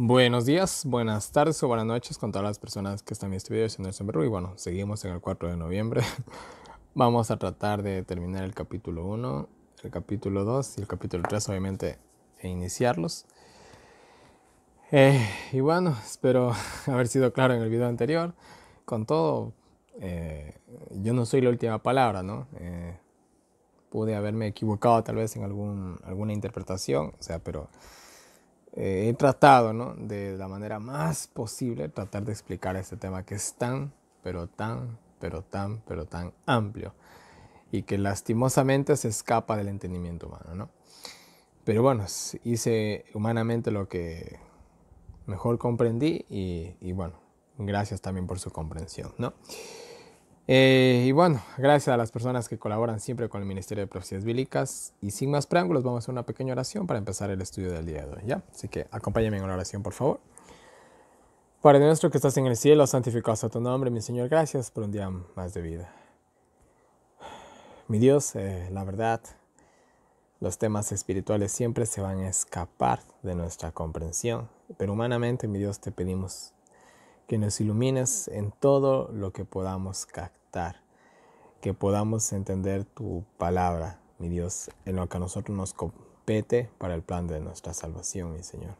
Buenos días, buenas tardes o buenas noches con todas las personas que están viendo este video. Soy Nelson y bueno, seguimos en el 4 de noviembre. Vamos a tratar de terminar el capítulo 1, el capítulo 2 y el capítulo 3 obviamente e iniciarlos. Eh, y bueno, espero haber sido claro en el video anterior. Con todo, eh, yo no soy la última palabra, ¿no? Eh, pude haberme equivocado tal vez en algún, alguna interpretación, o sea, pero eh, he tratado, ¿no? De la manera más posible tratar de explicar este tema que es tan, pero tan, pero tan, pero tan amplio y que lastimosamente se escapa del entendimiento humano, ¿no? Pero bueno, hice humanamente lo que mejor comprendí y, y bueno, gracias también por su comprensión, ¿no? Eh, y bueno, gracias a las personas que colaboran siempre con el Ministerio de Profecías Bíblicas. Y sin más preámbulos, vamos a hacer una pequeña oración para empezar el estudio del día de hoy. ¿ya? Así que acompáñame en una oración, por favor. Padre nuestro que estás en el cielo, santificado sea tu nombre, mi Señor. Gracias por un día más de vida. Mi Dios, eh, la verdad, los temas espirituales siempre se van a escapar de nuestra comprensión. Pero humanamente, mi Dios, te pedimos que nos ilumines en todo lo que podamos captar, que podamos entender tu palabra, mi Dios, en lo que a nosotros nos compete para el plan de nuestra salvación, mi Señor.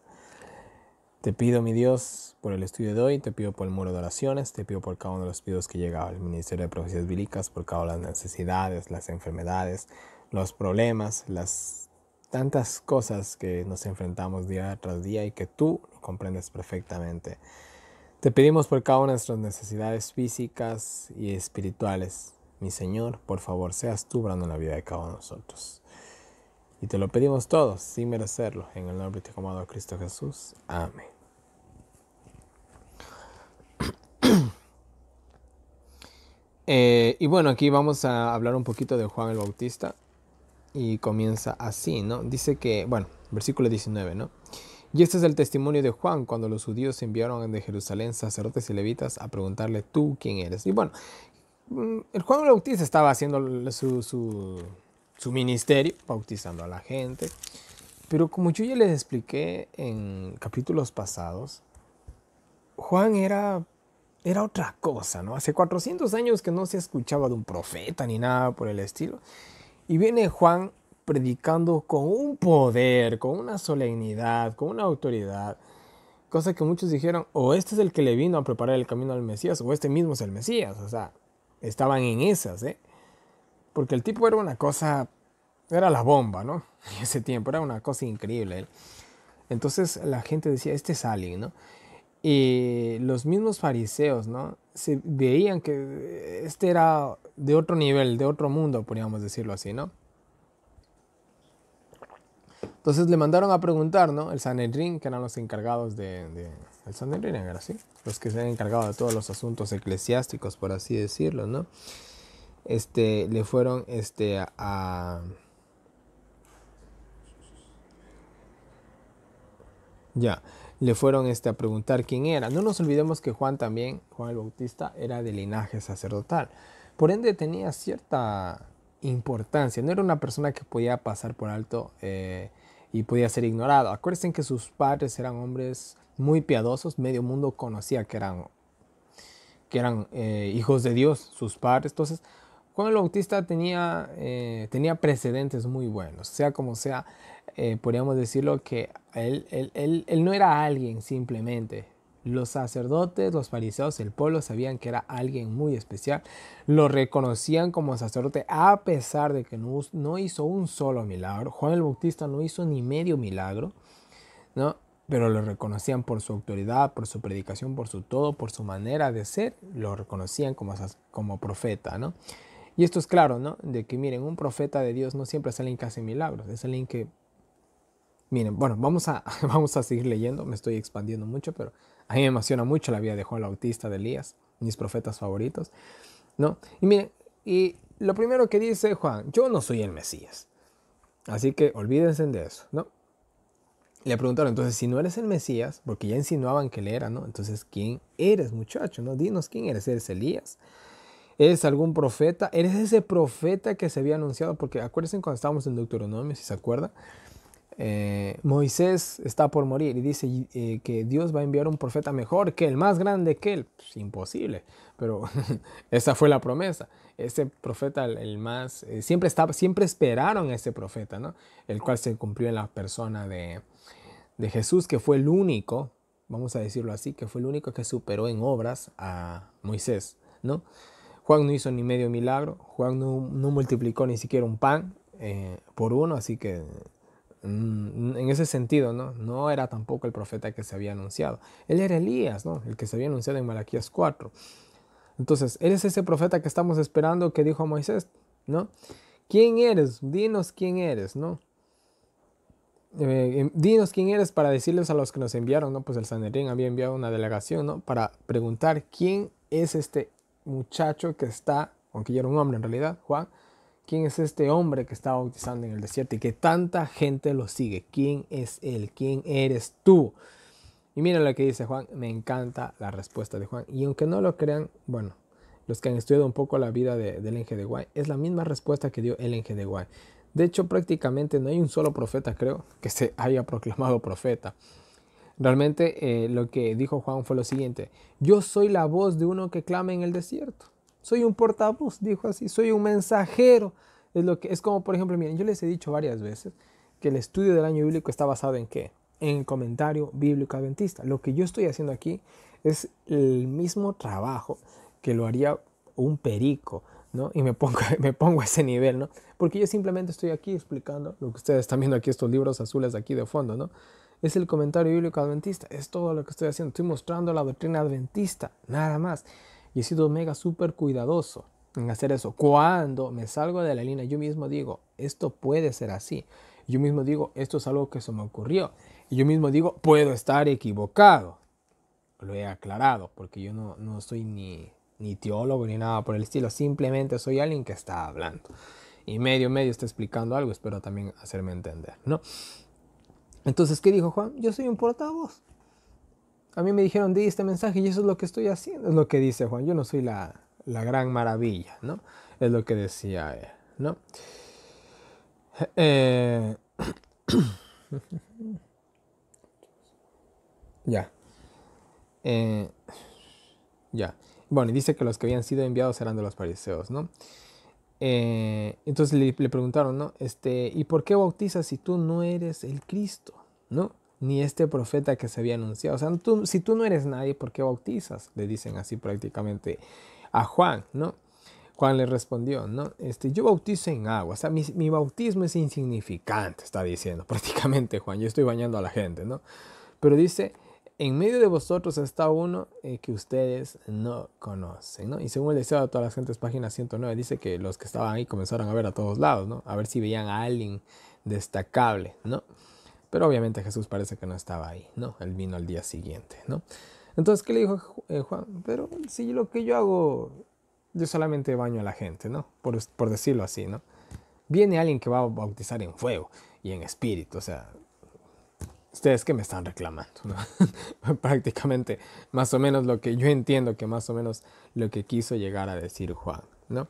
Te pido, mi Dios, por el estudio de hoy, te pido por el muro de oraciones, te pido por cada uno de los pedidos que llega al Ministerio de Profecías Bíblicas, por cada una de las necesidades, las enfermedades, los problemas, las tantas cosas que nos enfrentamos día tras día y que tú comprendes perfectamente. Te pedimos por cada una de nuestras necesidades físicas y espirituales. Mi Señor, por favor, seas tú brando en la vida de cada uno de nosotros. Y te lo pedimos todos, sin merecerlo, en el nombre de tu amado Cristo Jesús. Amén. Eh, y bueno, aquí vamos a hablar un poquito de Juan el Bautista. Y comienza así, ¿no? Dice que, bueno, versículo 19, ¿no? Y este es el testimonio de Juan cuando los judíos enviaron de Jerusalén sacerdotes y levitas a preguntarle, ¿tú quién eres? Y bueno, mm, el Juan el Bautista estaba haciendo su, ministerio, bautizando a la gente. Pero como yo ya les expliqué en capítulos pasados, Juan era, era otra cosa, ¿no? Hace 400 años que no se escuchaba de un profeta ni nada por el estilo. Y viene Juan predicando con un poder, con una solemnidad, con una autoridad. Cosa que muchos dijeron, o este es el que le vino a preparar el camino al Mesías, o este mismo es el Mesías. O sea, estaban en esas, ¿eh? Porque el tipo era una cosa, era la bomba, ¿no? En ese tiempo, era una cosa increíble. ¿eh? Entonces la gente decía, este es alguien, ¿no? Y los mismos fariseos, ¿no? Se veían que este era de otro nivel, de otro mundo, podríamos decirlo así, ¿no? Entonces le mandaron a preguntar, ¿no? El Sanedrín, que eran los encargados de, el Sanedrín era así, los que se han encargado de todos los asuntos eclesiásticos, por así decirlo, ¿no? Este, le fueron, este, a... Ya, le fueron este, a preguntar quién era. No nos olvidemos que Juan también, Juan el Bautista, era de linaje sacerdotal. Por ende tenía cierta importancia. No era una persona que podía pasar por alto eh, y podía ser ignorado. Acuérdense que sus padres eran hombres muy piadosos, medio mundo conocía que eran, que eran eh, hijos de Dios, sus padres. Entonces, Juan el Bautista tenía, eh, tenía precedentes muy buenos, sea como sea, eh, podríamos decirlo que él, él, él no era alguien simplemente, los sacerdotes, los fariseos, el pueblo sabían que era alguien muy especial. Lo reconocían como sacerdote a pesar de que no, hizo un solo milagro. Juan el Bautista no hizo ni medio milagro, ¿no? Pero lo reconocían por su autoridad, por su predicación, por su todo, por su manera de ser. Lo reconocían como, como profeta, ¿no? Y esto es claro, ¿no? De que miren, un profeta de Dios no siempre es alguien que hace milagros, es alguien que Miren, bueno, vamos a, vamos a seguir leyendo, me estoy expandiendo mucho, pero a mí me emociona mucho la vida de Juan Bautista, de Elías, mis profetas favoritos. ¿no? Y miren, y lo primero que dice Juan, yo no soy el Mesías. Así que olvídense de eso, ¿no? Le preguntaron, entonces, si no eres el Mesías, porque ya insinuaban que él era, ¿no? Entonces, ¿quién eres, muchacho? No, dinos quién eres, ¿eres Elías? ¿Eres algún profeta? ¿Eres ese profeta que se había anunciado? Porque acuérdense cuando estábamos en Deuteronomio, si se acuerdan, eh, Moisés está por morir y dice eh, que Dios va a enviar un profeta mejor que él, más grande que él. Pues, imposible, pero esa fue la promesa. Ese profeta, el, más, eh, siempre, siempre esperaron a ese profeta, ¿no? El cual se cumplió en la persona de, Jesús, que fue el único, vamos a decirlo así, que fue el único que superó en obras a Moisés, ¿no? Juan no hizo ni medio milagro, Juan no multiplicó ni siquiera un pan por uno, así que Mm, en ese sentido, ¿no? No era tampoco el profeta que se había anunciado. Él era Elías, ¿no? El que se había anunciado en Malaquías 4. Entonces, eres ese profeta que estamos esperando que dijo a Moisés, ¿no? ¿Quién eres? Dinos quién eres, ¿no? Eh, em, dinos quién eres para decirles a los que nos enviaron, ¿no? Pues el Sanedrín había enviado una delegación, ¿no? Para preguntar quién es este muchacho que está, aunque ya era un hombre en realidad, Juan, ¿Quién es este hombre que está bautizando en el desierto y que tanta gente lo sigue? ¿Quién es él? ¿Quién eres tú? Y miren lo que dice Juan, me encanta la respuesta de Juan. Y aunque no lo crean, bueno, los que han estudiado un poco la vida del enje de Guay, es la misma respuesta que dio el enje de Guay. De hecho, prácticamente no hay un solo profeta, creo, que se haya proclamado profeta. Realmente eh, lo que dijo Juan fue lo siguiente, yo soy la voz de uno que clama en el desierto. Soy un portavoz, dijo así, soy un mensajero. Es, lo que, es como, por ejemplo, miren, yo les he dicho varias veces que el estudio del año bíblico está basado en qué? En el comentario bíblico adventista. Lo que yo estoy haciendo aquí es el mismo trabajo que lo haría un perico, ¿no? Y me pongo, me pongo a ese nivel, ¿no? Porque yo simplemente estoy aquí explicando lo que ustedes están viendo aquí, estos libros azules aquí de fondo, ¿no? Es el comentario bíblico adventista, es todo lo que estoy haciendo. Estoy mostrando la doctrina adventista, nada más he sido mega súper cuidadoso en hacer eso. Cuando me salgo de la línea, yo mismo digo, esto puede ser así. Yo mismo digo, esto es algo que se me ocurrió. Y yo mismo digo, puedo estar equivocado. Lo he aclarado, porque yo no, no soy ni, ni teólogo ni nada por el estilo. Simplemente soy alguien que está hablando. Y medio, medio está explicando algo. Espero también hacerme entender, ¿no? Entonces, ¿qué dijo Juan? Yo soy un portavoz. A mí me dijeron, di este mensaje y eso es lo que estoy haciendo. Es lo que dice Juan. Yo no soy la, gran maravilla, ¿no? Es lo que decía él, ¿no? Eh, ya. Eh, ya. Bueno, y dice que los que habían sido enviados eran de los fariseos, ¿no? Eh, entonces le, le, preguntaron, ¿no? Este, ¿y por qué bautizas si tú no eres el Cristo? ¿No? ni este profeta que se había anunciado. O sea, si tú no eres nadie, ¿por qué bautizas? Le dicen así prácticamente a Juan, ¿no? Juan le respondió, ¿no? Este, yo bautizo en agua, o sea, mi, bautismo es insignificante, está diciendo prácticamente Juan, yo estoy bañando a la gente, ¿no? Pero dice, en medio de vosotros está uno eh, que ustedes no conocen, ¿no? Y según el deseo de todas las gentes, página 109, dice que los que estaban ahí comenzaron a ver a todos lados, ¿no? A ver si veían a alguien destacable, ¿no? Pero obviamente Jesús parece que no estaba ahí, ¿no? Él vino al día siguiente, ¿no? Entonces, ¿qué le dijo eh, Juan? Pero si lo que yo hago, yo solamente baño a la gente, ¿no? Por, por decirlo así, ¿no? Viene alguien que va a bautizar en fuego y en espíritu, o sea, ustedes que me están reclamando, ¿no? prácticamente más o menos lo que yo entiendo que más o menos lo que quiso llegar a decir Juan, ¿no?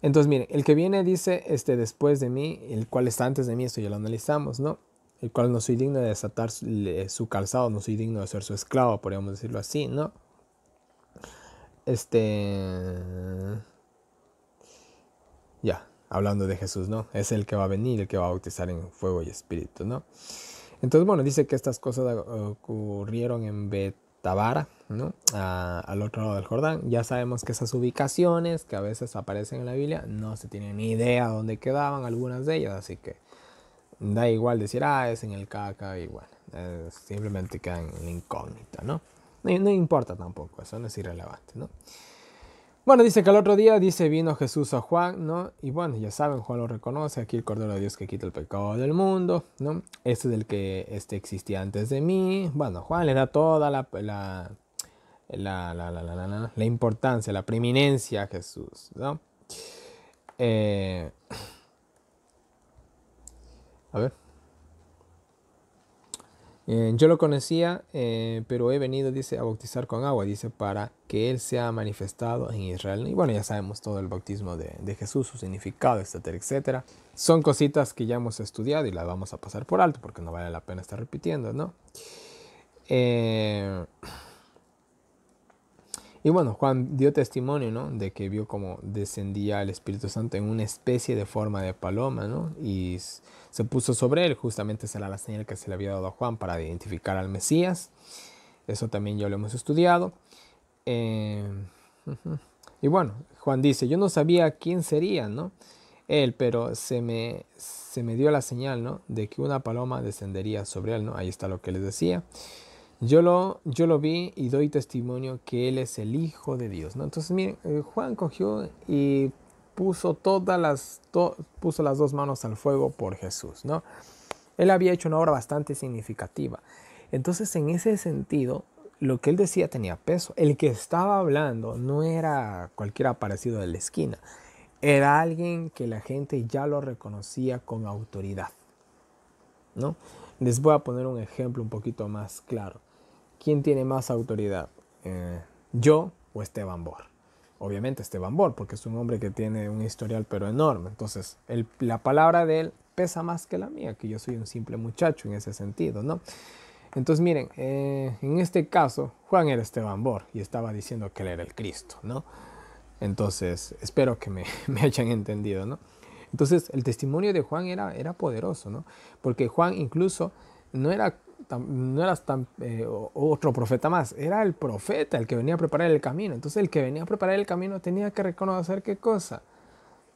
Entonces miren, el que viene dice este después de mí, el cual está antes de mí, eso ya lo analizamos, ¿no? el cual no soy digno de desatar su calzado, no soy digno de ser su esclavo, podríamos decirlo así, ¿no? Este... Ya, hablando de Jesús, ¿no? Es el que va a venir, el que va a bautizar en fuego y espíritu, ¿no? Entonces, bueno, dice que estas cosas ocurrieron en Betabara, ¿no? al otro lado del Jordán. Ya sabemos que esas ubicaciones que a veces aparecen en la Biblia no se tiene ni idea dónde quedaban algunas de ellas, así que da igual decir, ah, es en el caca, y bueno, simplemente queda en la incógnita, ¿no? ¿no? importa tampoco, eso no es irrelevante, ¿no? Bueno, dice que al otro día, dice, vino Jesús a Juan, ¿no? Y bueno, ya saben, Juan lo reconoce, aquí el Cordero de Dios que quita el pecado del mundo, ¿no? Este es el que este, existía antes de mí. Bueno, Juan le da toda la, la, la, la, la importancia, la preeminencia a Jesús, ¿no? Eh, a ver. Eh, yo lo conocía, eh, pero he venido, dice, a bautizar con agua, dice, para que Él sea manifestado en Israel. Y bueno, ya sabemos todo el bautismo de, de, Jesús, su significado, etcétera, etcétera. Son cositas que ya hemos estudiado y las vamos a pasar por alto porque no vale la pena estar repitiendo, ¿no? Eh, y bueno, Juan dio testimonio, ¿no? De que vio como descendía el Espíritu Santo en una especie de forma de paloma, ¿no? Y se puso sobre él, justamente esa la señal que se le había dado a Juan para identificar al Mesías. Eso también ya lo hemos estudiado. Em, y bueno, Juan dice, yo no sabía quién sería, ¿no? Él, pero se me, se me dio la señal, ¿no? De que una paloma descendería sobre él, ¿no? Ahí está lo que les decía. Yo lo, yo lo vi y doy testimonio que Él es el Hijo de Dios. ¿no? Entonces, miren, eh, Juan cogió y puso todas las, puso las dos manos al fuego por Jesús. ¿no? Él había hecho una obra bastante significativa. Entonces, en ese sentido, lo que él decía tenía peso. El que estaba hablando no era cualquier aparecido de la esquina. Era alguien que la gente ya lo reconocía con autoridad. ¿no? Les voy a poner un ejemplo un poquito más claro quién tiene más autoridad, eh, yo o Esteban Bor. Obviamente Esteban Bor, porque es un hombre que tiene un historial pero enorme. Entonces, la palabra de él pesa más que la mía, que yo soy un simple muchacho en ese sentido, ¿no? Entonces, miren, eh, en este caso, Juan era Esteban Bor y estaba diciendo que él era el Cristo, ¿no? Entonces, espero que me, me hayan entendido, ¿no? Entonces, el testimonio de Juan era, era poderoso, ¿no? Porque Juan incluso no era no eras tan, eh, otro profeta más, era el profeta el que venía a preparar el camino. Entonces el que venía a preparar el camino tenía que reconocer qué cosa,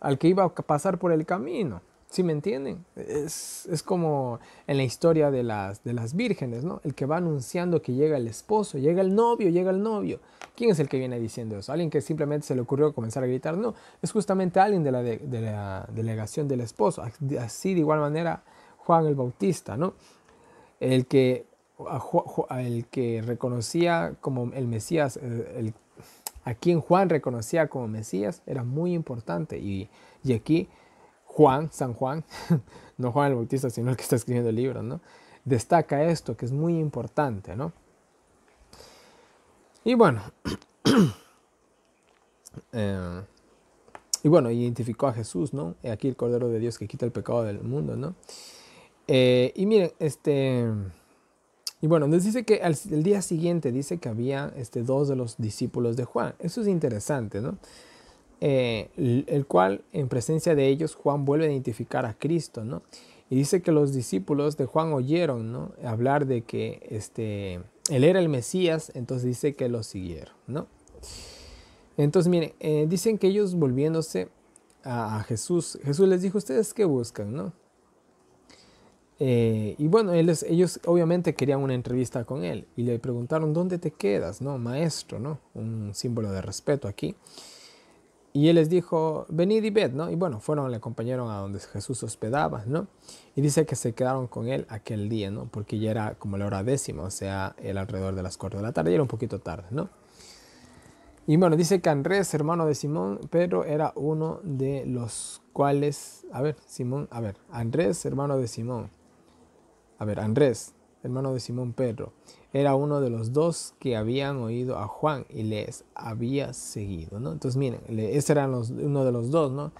al que iba a pasar por el camino. ¿Sí me entienden? Es, como en la historia de las, de las vírgenes, ¿no? El que va anunciando que llega el esposo, llega el novio, llega el novio. ¿Quién es el que viene diciendo eso? ¿Alguien que simplemente se le ocurrió comenzar a gritar? No, es justamente alguien de la, de la delegación del esposo. Así de igual manera Juan el Bautista, ¿no? el que, el que reconocía como el Mesías, a quien Juan reconocía como Mesías, era muy importante. Y, aquí Juan, San Juan, no Juan el Bautista, sino el que está escribiendo el libro, ¿no? Destaca esto, que es muy importante, ¿no? Y bueno, eh, y bueno, identificó a Jesús, ¿no? Aquí el Cordero de Dios que quita el pecado del mundo, ¿no? Eh, y miren, este... Y bueno, nos dice que al el día siguiente dice que había este, dos de los discípulos de Juan. Eso es interesante, ¿no? Eh, el, cual en presencia de ellos Juan vuelve a identificar a Cristo, ¿no? Y dice que los discípulos de Juan oyeron, ¿no? Hablar de que este, él era el Mesías, entonces dice que lo siguieron, ¿no? Entonces, miren, eh, dicen que ellos volviéndose a, a Jesús, Jesús les dijo, ¿ustedes qué buscan, no? Eh, y bueno, ellos, obviamente querían una entrevista con él y le preguntaron, ¿dónde te quedas? No, maestro, ¿no? Un símbolo de respeto aquí. Y él les dijo, venid y ved, ¿no? Y bueno, fueron, le acompañaron a donde Jesús hospedaba, ¿no? Y dice que se quedaron con él aquel día, ¿no? Porque ya era como la hora décima, o sea, era alrededor de las cuatro de la tarde, ya era un poquito tarde, ¿no? Y bueno, dice que Andrés, hermano de Simón, Pedro era uno de los cuales, a ver, Simón, a ver, Andrés, hermano de Simón, a ver, Andrés, hermano de Simón Pedro, era uno de los dos que habían oído a Juan y les había seguido, ¿no? Entonces, miren, ese era los, uno de los dos, ¿no?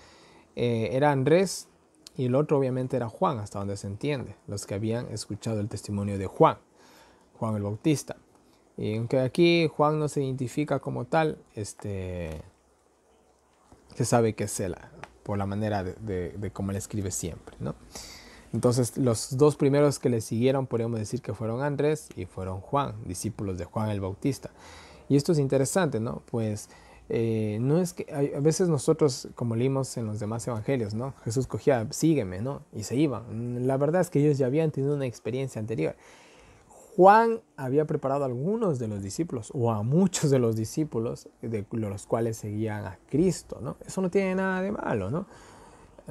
Eh, era Andrés y el otro obviamente era Juan, hasta donde se entiende, los que habían escuchado el testimonio de Juan, Juan el Bautista. Y aunque aquí Juan no se identifica como tal, este, se sabe que es él, por la manera de, de cómo él escribe siempre, ¿no? Entonces los dos primeros que le siguieron podríamos decir que fueron Andrés y fueron Juan, discípulos de Juan el Bautista. Y esto es interesante, ¿no? Pues eh, no es que a veces nosotros, como leímos en los demás evangelios, ¿no? Jesús cogía, sígueme, ¿no? Y se iban. La verdad es que ellos ya habían tenido una experiencia anterior. Juan había preparado a algunos de los discípulos o a muchos de los discípulos de los cuales seguían a Cristo, ¿no? Eso no tiene nada de malo, ¿no?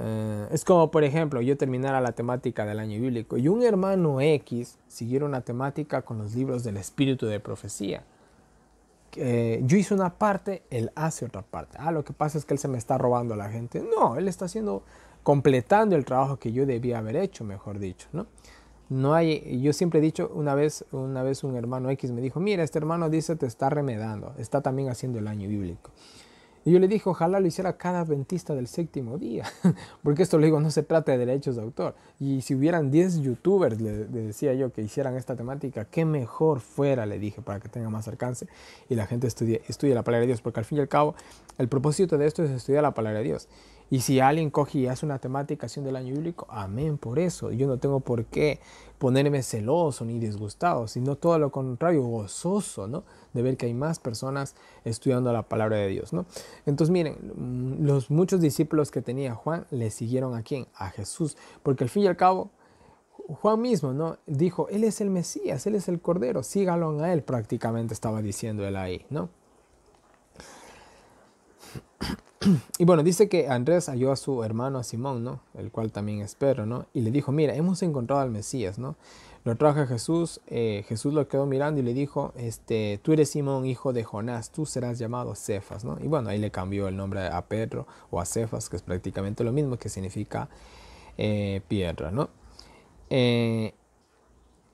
Eh, es como, por ejemplo, yo terminara la temática del año bíblico y un hermano X siguiera una temática con los libros del espíritu de profecía. Eh, yo hice una parte, él hace otra parte. Ah, lo que pasa es que él se me está robando a la gente. No, él está haciendo, completando el trabajo que yo debía haber hecho, mejor dicho, ¿no? No hay, yo siempre he dicho, una vez, una vez un hermano X me dijo, mira, este hermano dice te está remedando, está también haciendo el año bíblico. Y yo le dije, ojalá lo hiciera cada adventista del séptimo día, porque esto le digo, no se trata de derechos de autor. Y si hubieran 10 youtubers, le, decía yo, que hicieran esta temática, qué mejor fuera, le dije, para que tenga más alcance y la gente estudie, estudie la palabra de Dios, porque al fin y al cabo, el propósito de esto es estudiar la palabra de Dios. Y si alguien coge y hace una temática haciendo del año bíblico, amén por eso. Yo no tengo por qué ponerme celoso ni disgustado, sino todo lo contrario, gozoso, ¿no? De ver que hay más personas estudiando la palabra de Dios, ¿no? Entonces, miren, mm, los muchos discípulos que tenía Juan le siguieron a quién? A Jesús, porque al fin y al cabo Juan mismo, ¿no? Dijo, él es el Mesías, él es el Cordero, sígalo a él, prácticamente estaba diciendo él ahí, ¿no? y bueno, dice que Andrés halló a su hermano a Simón, ¿no? El cual también es Pedro, ¿no? Y le dijo, mira, hemos encontrado al Mesías, ¿no? Lo trajo a Jesús, eh, Jesús lo quedó mirando y le dijo, este, tú eres Simón, hijo de Jonás, tú serás llamado Cefas, ¿no? Y bueno, ahí le cambió el nombre a Pedro o a Cefas, que es prácticamente lo mismo que significa eh, piedra, ¿no? Eh,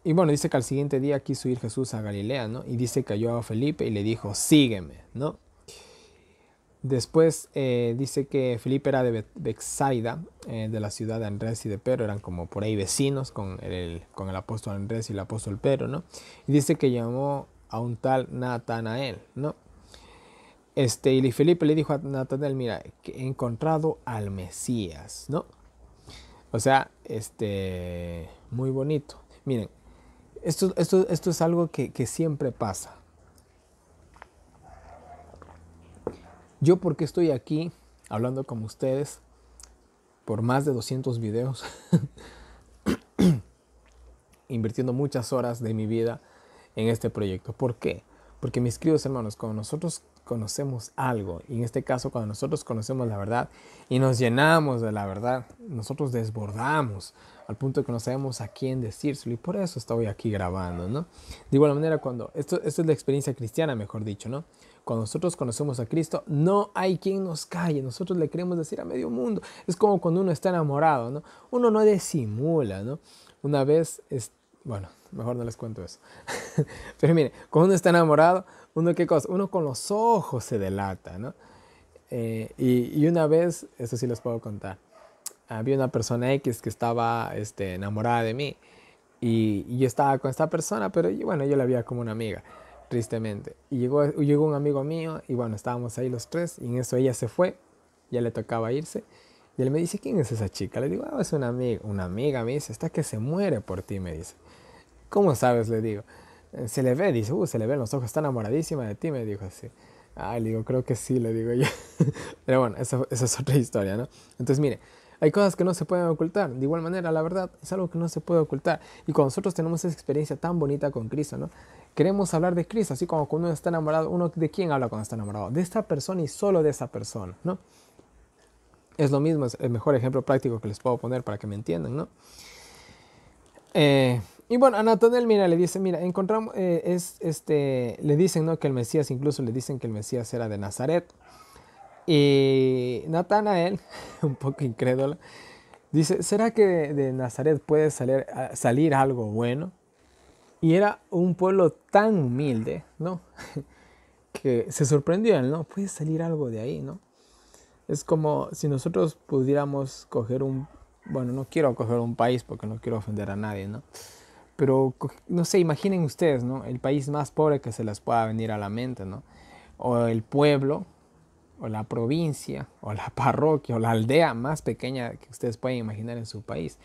y bueno, dice que al siguiente día quiso ir Jesús a Galilea, ¿no? Y dice que halló a Felipe y le dijo, sígueme, ¿no? Después eh, dice que Felipe era de Bexaida, eh, de la ciudad de Andrés y de Pedro, eran como por ahí vecinos con el, con el apóstol Andrés y el apóstol Pedro, ¿no? Y dice que llamó a un tal Natanael, ¿no? Este, y Felipe le dijo a Natanael, mira, he encontrado al Mesías, ¿no? O sea, este, muy bonito. Miren, esto, esto, esto es algo que siempre pasa. Yo porque estoy aquí hablando con ustedes por más de 200 videos, invirtiendo muchas horas de mi vida en este proyecto. ¿Por qué? Porque mis queridos hermanos, cuando nosotros conocemos algo, y en este caso cuando nosotros conocemos la verdad y nos llenamos de la verdad, nosotros desbordamos al punto de que no sabemos a quién decírselo y por eso estoy aquí grabando, ¿no? De igual manera cuando, esto, esto es la experiencia cristiana, mejor dicho, ¿no? Cuando nosotros conocemos a Cristo, no hay quien nos calle. Nosotros le queremos decir a medio mundo. Es como cuando uno está enamorado, ¿no? Uno no disimula, ¿no? Una vez, es, bueno, mejor no les cuento eso. Pero mire, cuando uno está enamorado, uno qué cosa? Uno con los ojos se delata, ¿no? Eh, y, una vez, eso sí les puedo contar, había una persona X que estaba este, enamorada de mí y, yo estaba con esta persona, pero yo, bueno, yo la veía como una amiga tristemente. Y llegó, llegó un amigo mío y bueno, estábamos ahí los tres y en eso ella se fue, ya le tocaba irse. Y él me dice, ¿quién es esa chica? Le digo, ah, es una amiga. Una amiga me dice, está que se muere por ti, me dice. ¿Cómo sabes? Le digo. Eh, se le ve, dice, uh, se le ven los ojos, está enamoradísima de ti, me dijo así. Ah, le digo, creo que sí, le digo yo. Pero bueno, esa es otra historia, ¿no? Entonces, mire, hay cosas que no se pueden ocultar. De igual manera, la verdad es algo que no se puede ocultar. Y cuando nosotros tenemos esa experiencia tan bonita con Cristo, ¿no? Queremos hablar de Cristo, así como cuando uno está enamorado, uno de quién habla cuando está enamorado? De esta persona y solo de esa persona, ¿no? Es lo mismo, es el mejor ejemplo práctico que les puedo poner para que me entiendan, ¿no? Eh, y bueno, a mira, le dice, mira, encontramos, eh, es, este, le dicen, ¿no? Que el Mesías, incluso le dicen que el Mesías era de Nazaret. Y Natanael, un poco incrédulo, dice, ¿será que de Nazaret puede salir, salir algo bueno? Y era un pueblo tan humilde, ¿no? que se sorprendió, ¿no? Puede salir algo de ahí, ¿no? Es como si nosotros pudiéramos coger un, bueno, no quiero coger un país porque no quiero ofender a nadie, ¿no? Pero, no sé, imaginen ustedes, ¿no? El país más pobre que se les pueda venir a la mente, ¿no? O el pueblo o la provincia o la parroquia o la aldea más pequeña que ustedes pueden imaginar en su país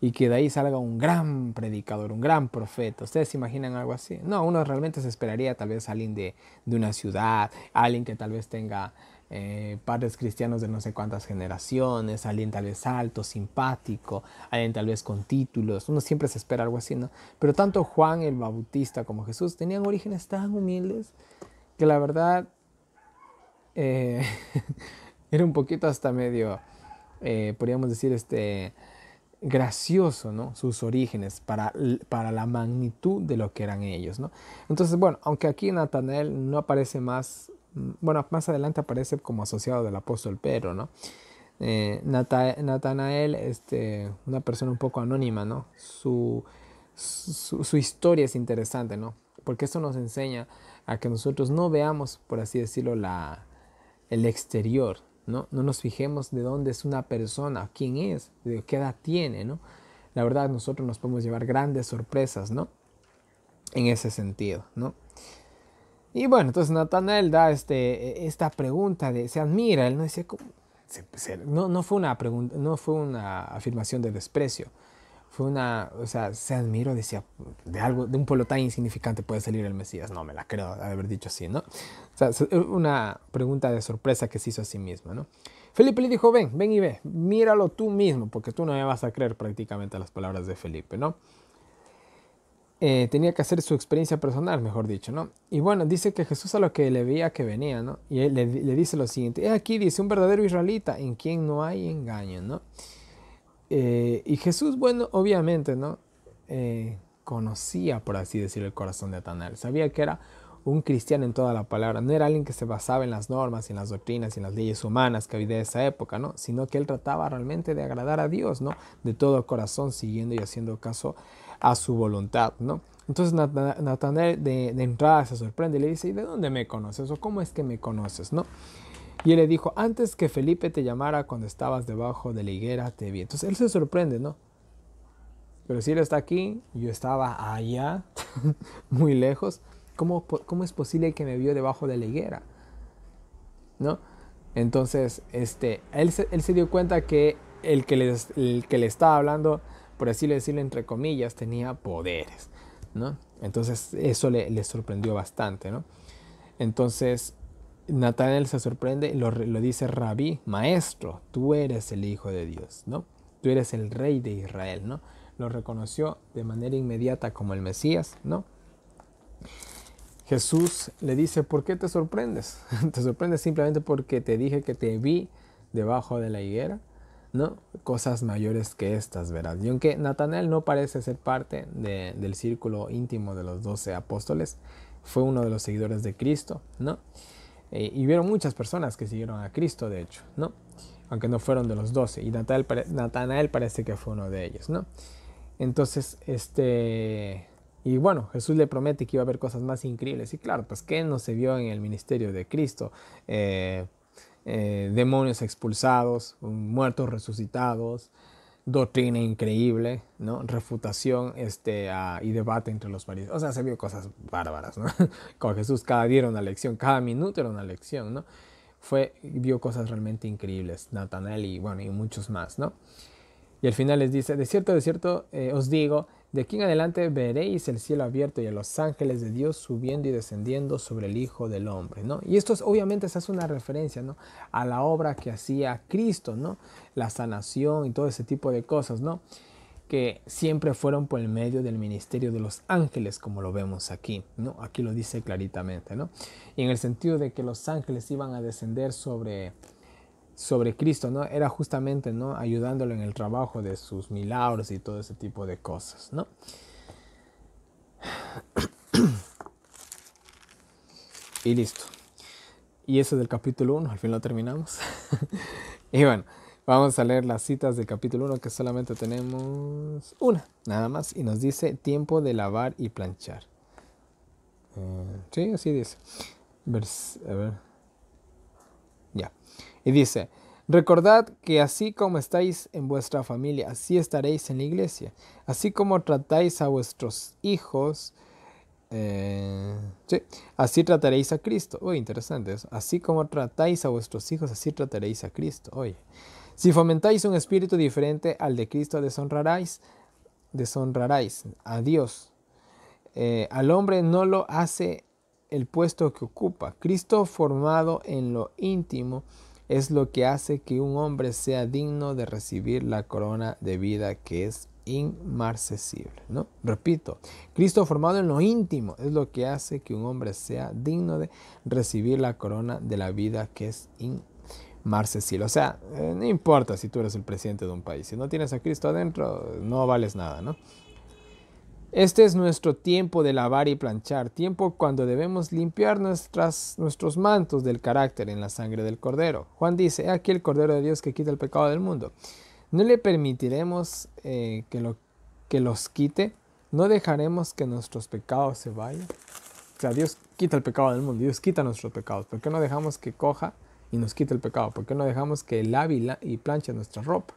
y que de ahí salga un gran predicador, un gran profeta. ¿Ustedes imaginan algo así? No, uno realmente se esperaría tal vez alguien de, una ciudad, alguien que tal vez tenga eh, padres cristianos de no sé cuántas generaciones, alguien tal vez alto, simpático, alguien tal vez con títulos. Uno siempre se espera algo así, ¿no? Pero tanto Juan el Bautista como Jesús tenían orígenes tan humildes que la verdad eh, era un poquito hasta medio, eh, podríamos decir, este, gracioso, ¿no? Sus orígenes para, para la magnitud de lo que eran ellos, ¿no? Entonces, bueno, aunque aquí Natanael no aparece más, mm, bueno, más adelante aparece como asociado del apóstol Pedro, ¿no? Eh, Natanael, este, una persona un poco anónima, ¿no? Su, historia es interesante, ¿no? Porque eso nos enseña a que nosotros no veamos, por así decirlo, la, el exterior, ¿no? No nos fijemos de dónde es una persona, quién es, de qué edad tiene, ¿no? La verdad, nosotros nos podemos llevar grandes sorpresas, ¿no? En ese sentido, ¿no? Y bueno, entonces Natanael da este, esta pregunta de, se admira, él no dice, ¿cómo? no, no, fue una pregunta, no fue una afirmación de desprecio, fue una, o sea, se admiró, decía, de algo, de un pueblo tan insignificante puede salir el Mesías. No, me la creo haber dicho así, ¿no? O sea, eh, una pregunta de sorpresa que se hizo a sí misma, ¿no? Felipe le dijo, ven, ven y ve, míralo tú mismo, porque tú no me vas a creer prácticamente las palabras de Felipe, ¿no? Eh, tenía que hacer su experiencia personal, mejor dicho, ¿no? Y bueno, dice que Jesús a lo que le veía que venía, ¿no? Y él le, dice lo siguiente, aquí, dice, un verdadero israelita en quien no hay engaño, ¿no? Eh, y Jesús, bueno, obviamente, ¿no? Eh, conocía, por así decirlo, el corazón de Natanael. Sabía que era un cristiano en toda la palabra. No era alguien que se basaba en las normas, en las doctrinas, y en las leyes humanas que había de esa época, ¿no? Sino que él trataba realmente de agradar a Dios, ¿no? De todo corazón, siguiendo y haciendo caso a su voluntad, ¿no? Entonces Natanael de, de entrada se sorprende y le dice, ¿y de dónde me conoces? ¿O cómo es que me conoces? ¿No? Y él le dijo, antes que Felipe te llamara cuando estabas debajo de la higuera, te vi. Entonces él se sorprende, ¿no? Pero si él está aquí, yo estaba allá, muy lejos, ¿cómo, ¿cómo es posible que me vio debajo de la higuera? ¿No? Entonces, este, él, se, dio cuenta que el que, el que le estaba hablando, por así decirlo, entre comillas, tenía poderes, ¿no? Entonces, eso le, le sorprendió bastante, ¿no? Entonces, Natanael se sorprende y lo, dice Rabí, maestro, tú eres el Hijo de Dios, ¿no? Tú eres el Rey de Israel, ¿no? Lo reconoció de manera inmediata como el Mesías, ¿no? Jesús le dice, ¿por qué te sorprendes? Te sorprendes simplemente porque te dije que te vi debajo de la higuera, ¿no? Cosas mayores que estas, ¿verdad? Y aunque Natanael no parece ser parte del círculo íntimo de los doce apóstoles, fue uno de los seguidores de Cristo, ¿no? Eh, y vieron muchas personas que siguieron a Cristo, de hecho, ¿no? Aunque no fueron de los doce. Y Natanael, parece que fue uno de ellos, ¿no? Entonces, este... Y bueno, Jesús le promete que iba a haber cosas más increíbles. Y claro, pues ¿qué no se vio en el ministerio de Cristo. Eh, eh, demonios expulsados, muertos resucitados, doctrina increíble, ¿no? Refutación este, y debate entre los varios. O sea, se vio cosas bárbaras, ¿no? Con Jesús cada día era una lección, cada minuto era una lección, ¿no? Fue, vio cosas realmente increíbles, Natanel y, bueno, y muchos más, ¿no? Y al final les dice, de cierto, de cierto, eh, os digo, de aquí en adelante veréis el cielo abierto y a los ángeles de Dios subiendo y descendiendo sobre el Hijo del Hombre, ¿no? Y esto obviamente se hace una referencia, ¿no? A la obra que hacía Cristo, ¿no? La sanación y todo ese tipo de cosas, ¿no? Que siempre fueron por el medio del ministerio de los ángeles, como lo vemos aquí, ¿no? Aquí lo dice claritamente, ¿no? Y en el sentido de que los ángeles iban a descender sobre sobre Cristo, ¿no? Era justamente, ¿no? Ayudándolo en el trabajo de sus milagros y todo ese tipo de cosas, ¿no? y listo. Y eso es del capítulo 1, al fin lo terminamos. y bueno, vamos a leer las citas del capítulo 1 que solamente tenemos una, nada más. Y nos dice tiempo de lavar y planchar. Eh, sí, así dice. a ver. Y dice, recordad que así como estáis en vuestra familia, así estaréis en la iglesia. Así como tratáis a vuestros hijos, eh, Así trataréis a Cristo. Uy, interesante eso. Así como tratáis a vuestros hijos, así trataréis a Cristo. Oye. Si fomentáis un espíritu diferente al de Cristo, deshonraráis, deshonraráis a Dios. Eh, al hombre no lo hace el puesto que ocupa. Cristo formado en lo íntimo es lo que hace que un hombre sea digno de recibir la corona de vida que es inmarcesible. ¿no? Repito, Cristo formado en lo íntimo es lo que hace que un hombre sea digno de recibir la corona de la vida que es inmarcesible. O sea, eh, no importa si tú eres el presidente de un país, si no tienes a Cristo adentro, no vales nada, ¿no? Este es nuestro tiempo de lavar y planchar, tiempo cuando debemos limpiar nuestros mantos del carácter en la sangre del Cordero. Juan dice, aquí el Cordero de Dios que quita el pecado del mundo. No le permitiremos eh, que, lo, que los quite, no dejaremos que nuestros pecados se vayan. O sea, Dios quita el pecado del mundo, Dios quita nuestros pecados. ¿Por qué no dejamos que coja y nos quite el pecado? ¿Por qué no dejamos que lave y planche nuestra ropa?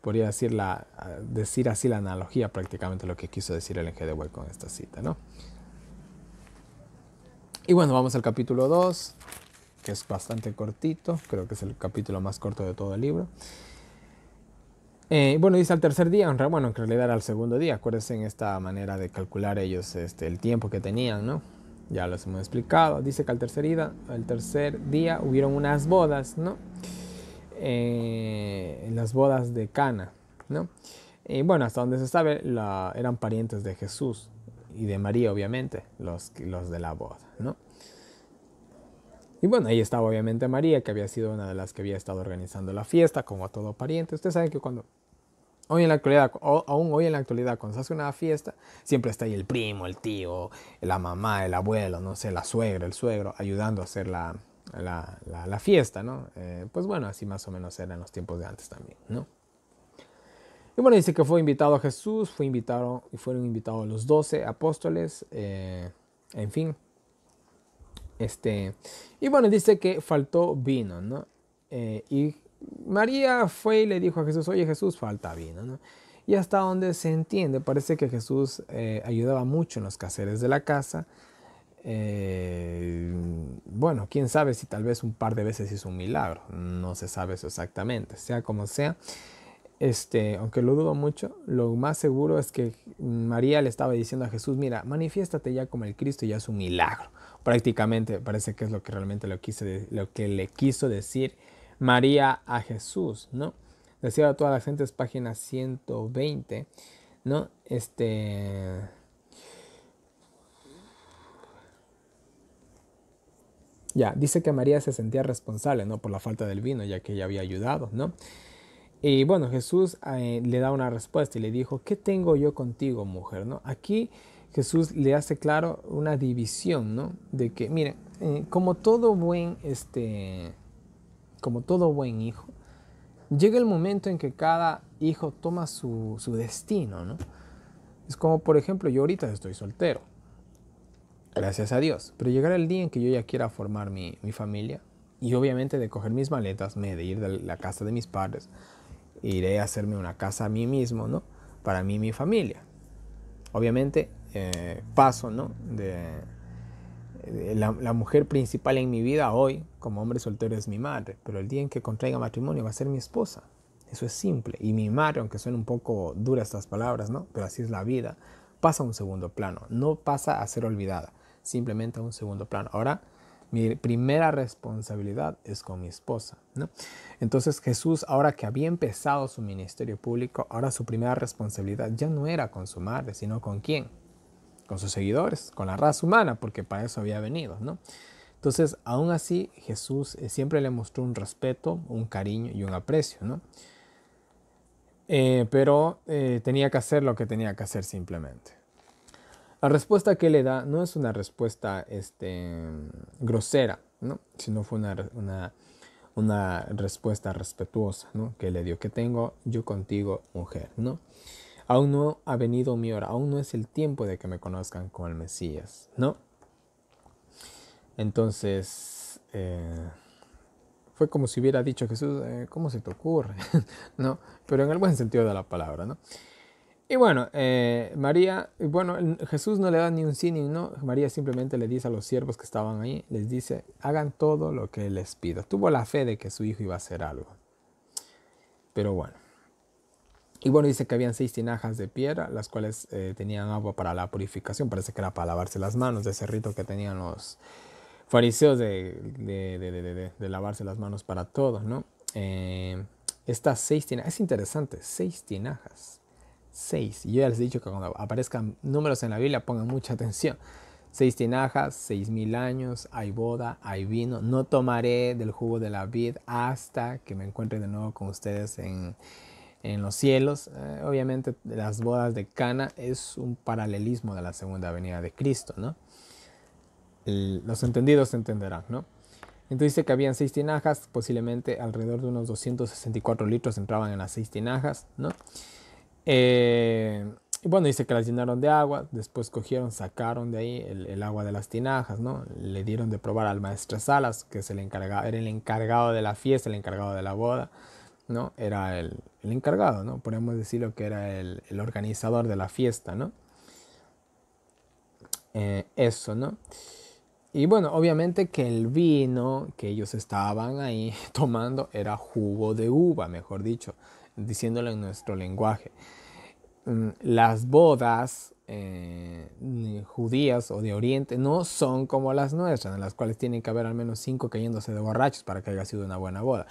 podría decir, la, ah, decir así la analogía prácticamente lo que quiso decir el de hueco con esta cita, ¿no? Y bueno, vamos al capítulo 2, que es bastante cortito, creo que es el capítulo más corto de todo el libro. Eh, bueno, dice al tercer día, bueno, en realidad era al segundo día, acuérdense en esta manera de calcular ellos este, el tiempo que tenían, ¿no? Ya los hemos explicado, dice que al tercer, día, al tercer día hubieron unas bodas, ¿no? Eh, en las bodas de Cana, ¿no? Y bueno, hasta donde se sabe, eran parientes de Jesús y de María, obviamente, los, los de la boda, ¿no? Y bueno, ahí estaba obviamente María, que había sido una de las que había estado organizando la fiesta, como a todo pariente. Ustedes saben que cuando hoy en la actualidad, aún hoy en la actualidad, cuando se hace una fiesta, siempre está ahí el primo, el tío, la mamá, el abuelo, no sé, la suegra, el suegro, ayudando a hacer la, la, fiesta, ¿no? Eh, pues bueno, así más o menos era en los tiempos de antes también, ¿no? Y bueno, dice que fue invitado a Jesús, fue invitado, y fueron invitados los doce apóstoles, eh, en fin. Este, y bueno, dice que faltó vino, ¿no? Eh, y María fue y le dijo a Jesús, oye Jesús, falta vino, ¿no? Y hasta donde se entiende, parece que Jesús ayudaba mucho en los caseres de la casa eh, bueno, quién sabe si tal vez un par de veces hizo un milagro, no se sabe eso exactamente, sea como sea. Este, aunque lo dudo mucho, lo más seguro es que María le estaba diciendo a Jesús, mira, manifiéstate ya como el Cristo y ya es un milagro. Prácticamente parece que es lo que realmente lo, lo que le quiso decir María a Jesús, ¿no? Decía a la gente gentes, página 120, ¿no? Este... Ya, dice que María se sentía responsable, ¿no? Por la falta del vino, ya que ella había ayudado, ¿no? Y bueno, Jesús eh, le da una respuesta y le dijo, ¿qué tengo yo contigo, mujer? ¿No? Aquí Jesús le hace claro una división, ¿no? De que, miren, eh, como todo buen, este, como todo buen hijo, llega el momento en que cada hijo toma su, su destino, ¿no? Es como, por ejemplo, yo ahorita estoy soltero gracias a Dios. Pero llegará el día en que yo ya quiera formar mi, familia y obviamente de coger mis maletas, me de ir de la casa de mis padres, iré a hacerme una casa a mí mismo, ¿no? Para mí y mi familia. Obviamente eh, paso, ¿no? De, la, mujer principal en mi vida hoy, como hombre soltero, es mi madre, pero el día en que contraiga matrimonio va a ser mi esposa. Eso es simple. Y mi madre, aunque suene un poco duras estas palabras, ¿no? Pero así es la vida, pasa a un segundo plano, no pasa a ser olvidada simplemente a un segundo plano. Ahora, mi primera responsabilidad es con mi esposa. ¿no? Entonces Jesús, ahora que había empezado su ministerio público, ahora su primera responsabilidad ya no era con su madre, sino con quién? Con sus seguidores, con la raza humana, porque para eso había venido. ¿no? Entonces, aún así, Jesús eh, siempre le mostró un respeto, un cariño y un aprecio. Eh, pero eh, tenía que hacer lo que tenía que hacer simplemente. La respuesta que le da no es una respuesta este, grosera, ¿no? sino fue una, respuesta respetuosa ¿no? que le dio, que tengo yo contigo, mujer. ¿no? Aún no ha venido mi hora, aún no es el tiempo de que me conozcan como el Mesías. ¿no? Entonces, eh, fue como si hubiera dicho Jesús, eh, ¿cómo se te ocurre? ¿no? Pero en el buen sentido de la palabra, ¿no? Y bueno, eh, María, bueno, Jesús no le da ni un sí ni un no. María simplemente le dice a los siervos que estaban ahí, les dice, hagan todo lo que les pido. Tuvo la fe de que su hijo iba a hacer algo. Pero bueno. Y bueno, dice que habían seis tinajas de piedra, las cuales eh, tenían agua para la purificación. Parece que era para lavarse las manos, de ese rito que tenían los fariseos de, lavarse las manos para todo. ¿no? Eh, estas seis tinajas, es interesante, seis tinajas 6. Y yo ya les he dicho que cuando aparezcan números en la Biblia pongan mucha atención. Seis tinajas, seis mil años, hay boda, hay vino. No tomaré del jugo de la vid hasta que me encuentre de nuevo con ustedes en, en los cielos. Eh, obviamente las bodas de Cana es un paralelismo de la segunda venida de Cristo, ¿no? los entendidos entenderán, ¿no? Entonces dice que habían seis tinajas, posiblemente alrededor de unos 264 litros entraban en las seis tinajas, ¿no? Eh, y bueno, dice que las llenaron de agua, después cogieron, sacaron de ahí el, agua de las tinajas, ¿no? Le dieron de probar al maestro Salas, que era el encargado de la fiesta, el encargado de la boda, ¿no? Era el, encargado, ¿no? Podemos decirlo que era el, organizador de la fiesta, ¿no? Eh, eso, ¿no? Y bueno, obviamente que el vino que ellos estaban ahí tomando era jugo de uva, mejor dicho diciéndolo en nuestro lenguaje. Mm, las bodas eh, judías o de Oriente no son como las nuestras, en las cuales tienen que haber al menos cinco cayéndose de borrachos para que haya sido una buena boda.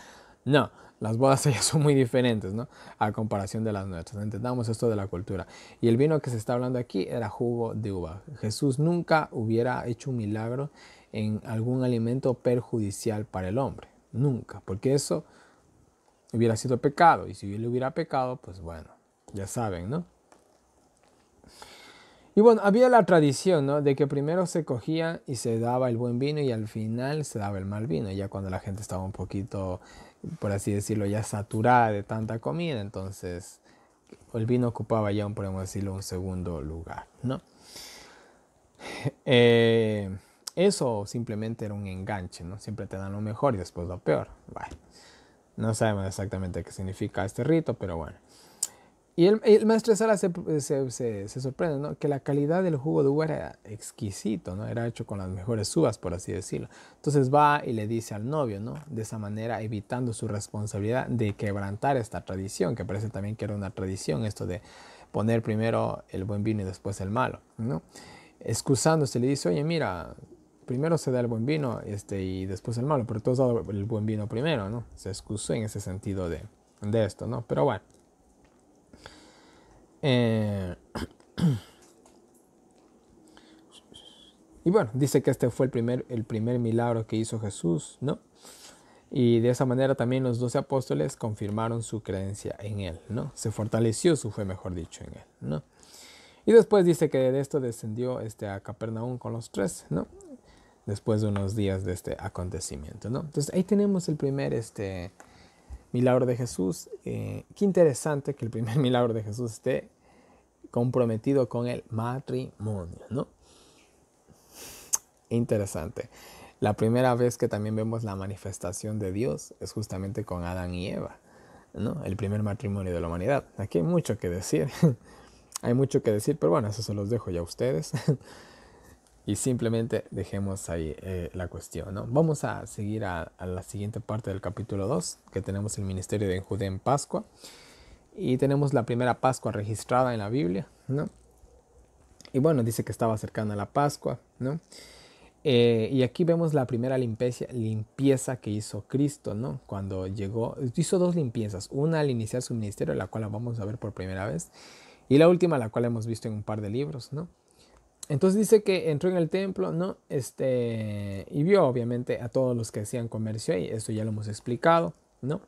No, las bodas ellas son muy diferentes, ¿no? A comparación de las nuestras. Entendamos esto de la cultura. Y el vino que se está hablando aquí era jugo de uva. Jesús nunca hubiera hecho un milagro en algún alimento perjudicial para el hombre. Nunca. Porque eso hubiera sido pecado. Y si yo le hubiera pecado, pues bueno, ya saben, ¿no? Y bueno, había la tradición, ¿no? De que primero se cogía y se daba el buen vino y al final se daba el mal vino, ya cuando la gente estaba un poquito, por así decirlo, ya saturada de tanta comida, entonces el vino ocupaba ya, un, podemos decirlo, un segundo lugar, ¿no? Eh, eso simplemente era un enganche, ¿no? Siempre te dan lo mejor y después lo peor. bueno. No sabemos exactamente qué significa este rito, pero bueno. Y el, el maestro Sala se, sorprende, ¿no? Que la calidad del jugo de uva era exquisito, ¿no? Era hecho con las mejores uvas, por así decirlo. Entonces va y le dice al novio, ¿no? De esa manera evitando su responsabilidad de quebrantar esta tradición, que parece también que era una tradición esto de poner primero el buen vino y después el malo, ¿no? Excusándose le dice, oye, mira, primero se da el buen vino este, y después el malo, pero todos dado el buen vino primero, ¿no? Se excusó en ese sentido de, de esto, ¿no? Pero bueno. Eh, y bueno, dice que este fue el primer, el primer milagro que hizo Jesús, ¿no? Y de esa manera también los doce apóstoles confirmaron su creencia en él, ¿no? Se fortaleció su fe, mejor dicho, en él, ¿no? Y después dice que de esto descendió este, a Capernaum con los tres, ¿no? después de unos días de este acontecimiento. ¿no? Entonces ahí tenemos el primer este, milagro de Jesús. Eh, qué interesante que el primer milagro de Jesús esté comprometido con el matrimonio. ¿no? Interesante. La primera vez que también vemos la manifestación de Dios es justamente con Adán y Eva, ¿no? El primer matrimonio de la humanidad. Aquí hay mucho que decir. hay mucho que decir, pero bueno, eso se los dejo ya a ustedes. y simplemente dejemos ahí eh, la cuestión. ¿no? Vamos a seguir a, la siguiente parte del capítulo 2, que tenemos el ministerio de Judé en Pascua. Y tenemos la primera Pascua registrada en la Biblia. ¿no? Y bueno, dice que estaba cercana a la Pascua. ¿no? Eh, y aquí vemos la primera limpieza, limpieza que hizo Cristo, ¿no? Cuando llegó, hizo dos limpiezas, una al iniciar su ministerio, la cual la vamos a ver por primera vez, y la última, la cual hemos visto en un par de libros, ¿no? Entonces dice que entró en el templo, ¿no? Este, y vio obviamente a todos los que hacían comercio ahí, esto ya lo hemos explicado, ¿no?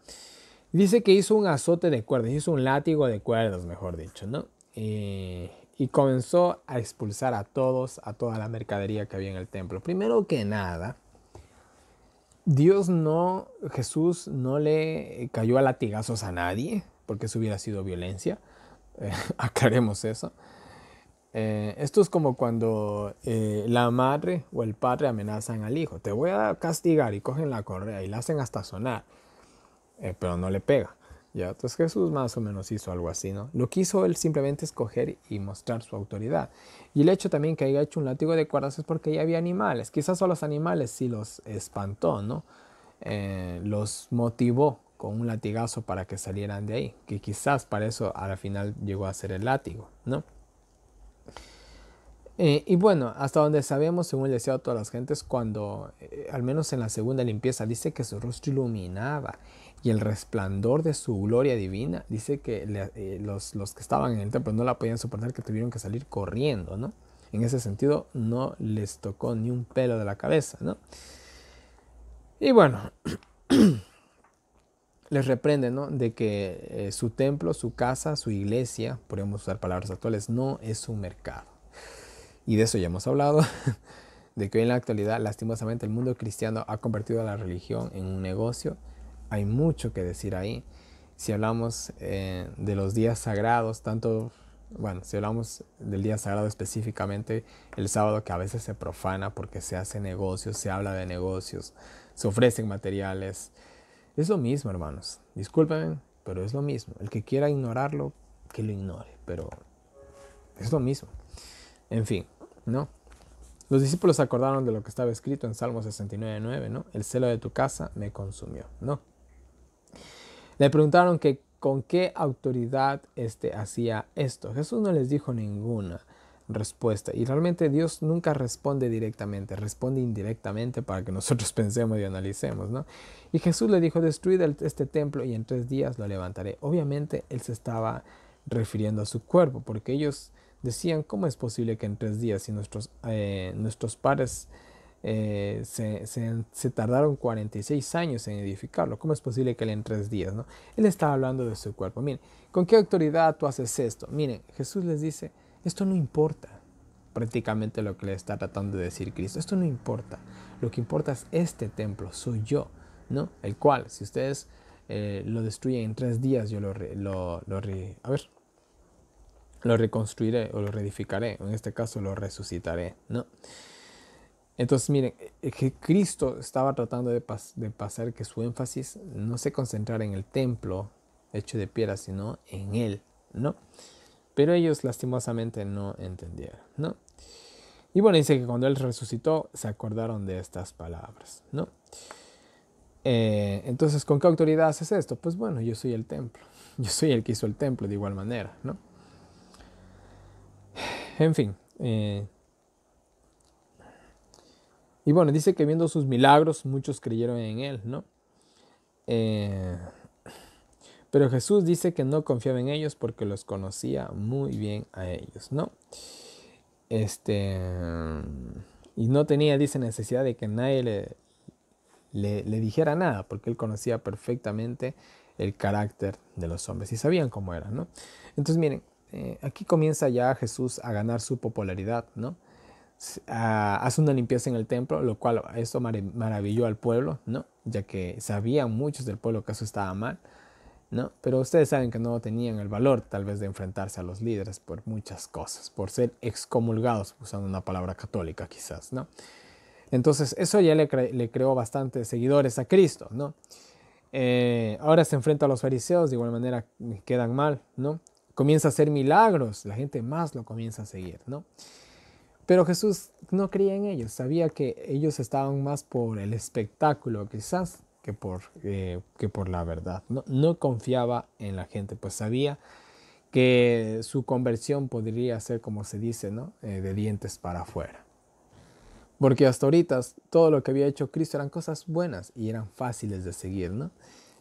Dice que hizo un azote de cuerdas, hizo un látigo de cuerdas, mejor dicho, ¿no? Y, comenzó a expulsar a todos, a toda la mercadería que había en el templo. Primero que nada, Dios no, Jesús no le cayó a latigazos a nadie, porque eso hubiera sido violencia. aclaremos eso. Eh, esto es como cuando eh, la madre o el padre amenazan al hijo. Te voy a castigar y cogen la correa y la hacen hasta sonar, eh, pero no le pega. ¿ya? Entonces Jesús más o menos hizo algo así. ¿no? Lo quiso él simplemente escoger y mostrar su autoridad. Y el hecho también que haya hecho un látigo de cuerdas es porque ya había animales. Quizás a los animales sí los espantó, ¿no? los motivó con un latigazo para que salieran de ahí. Que quizás para eso al final llegó a ser el látigo, ¿no? Eh, y bueno, hasta donde sabemos, según le decía a todas las gentes, cuando, eh, al menos en la segunda limpieza, dice que su rostro iluminaba y el resplandor de su gloria divina, dice que eh, los, los, que estaban en el templo no la podían soportar, que tuvieron que salir corriendo, ¿no? En ese sentido, no les tocó ni un pelo de la cabeza, ¿no? Y bueno, les reprende, ¿no? De que su templo, su casa, su iglesia, podríamos usar palabras actuales, no es un mercado. Y de eso ya hemos hablado, de que hoy en la actualidad lastimosamente el mundo cristiano ha convertido a la religión en un negocio. Hay mucho que decir ahí. Si hablamos eh, de los días sagrados, tanto, bueno, si hablamos del día sagrado específicamente, el sábado que a veces se profana porque se hace negocios, se habla de negocios, se ofrecen materiales. Es lo mismo, hermanos. Discúlpenme, pero es lo mismo. El que quiera ignorarlo, que lo ignore, pero es lo mismo. En fin, ¿no? Los discípulos acordaron de lo que estaba escrito en Salmo 69.9, ¿no? El celo de tu casa me consumió, ¿no? Le preguntaron que con qué autoridad este, hacía esto. Jesús no les dijo ninguna respuesta. Y realmente Dios nunca responde directamente, responde indirectamente para que nosotros pensemos y analicemos, ¿no? Y Jesús le dijo, destruid este templo y en tres días lo levantaré. Obviamente él se estaba refiriendo a su cuerpo, porque ellos decían, ¿cómo es posible que en tres días, si nuestros, padres eh, nuestros padres eh, se, tardaron 46 años en edificarlo, ¿cómo es posible que en tres días? ¿no? Él estaba hablando de su cuerpo. Miren, ¿con qué autoridad tú haces esto? Miren, Jesús les dice, esto no importa. Prácticamente lo que le está tratando de decir Cristo. Esto no importa. Lo que importa es este templo, soy yo, ¿no? El cual, si ustedes eh, lo destruyen en tres días, yo lo, lo, lo... A ver, lo reconstruiré o lo reedificaré, en este caso lo resucitaré, ¿no? Entonces, miren, que e-, Cristo estaba tratando de, pasar que su énfasis no se concentrara en el templo hecho de piedra, sino en Él, ¿no? Pero ellos lastimosamente no entendieron, ¿no? Y bueno, dice que cuando Él resucitó, se acordaron de estas palabras, ¿no? Eh, entonces, ¿con qué autoridad haces esto? Pues bueno, yo soy el templo, yo soy el que hizo el templo de igual manera, ¿no? En fin. Eh, y bueno, dice que viendo sus milagros muchos creyeron en él, ¿no? Eh, pero Jesús dice que no confiaba en ellos porque los conocía muy bien a ellos, ¿no? Este, y no tenía, dice, necesidad de que nadie le, le dijera nada, porque él conocía perfectamente el carácter de los hombres y sabían cómo eran, ¿no? Entonces, miren, eh, aquí comienza ya Jesús a ganar su popularidad, ¿no? hace una limpieza en el templo, lo cual esto maravilló al pueblo, ¿no? Ya que sabían muchos del pueblo que eso estaba mal, ¿no? Pero ustedes saben que no tenían el valor tal vez de enfrentarse a los líderes por muchas cosas, por ser excomulgados, usando una palabra católica quizás, ¿no? Entonces eso ya le, creó bastantes seguidores a Cristo, ¿no? Eh, ahora se enfrenta a los fariseos, de igual manera quedan mal, ¿no? comienza a hacer milagros, la gente más lo comienza a seguir, ¿no? Pero Jesús no creía en ellos, sabía que ellos estaban más por el espectáculo quizás que por, eh, que por la verdad. No, no confiaba en la gente, pues sabía que su conversión podría ser, como se dice, ¿no? Eh, de dientes para afuera. Porque hasta ahorita todo lo que había hecho Cristo eran cosas buenas y eran fáciles de seguir, ¿no?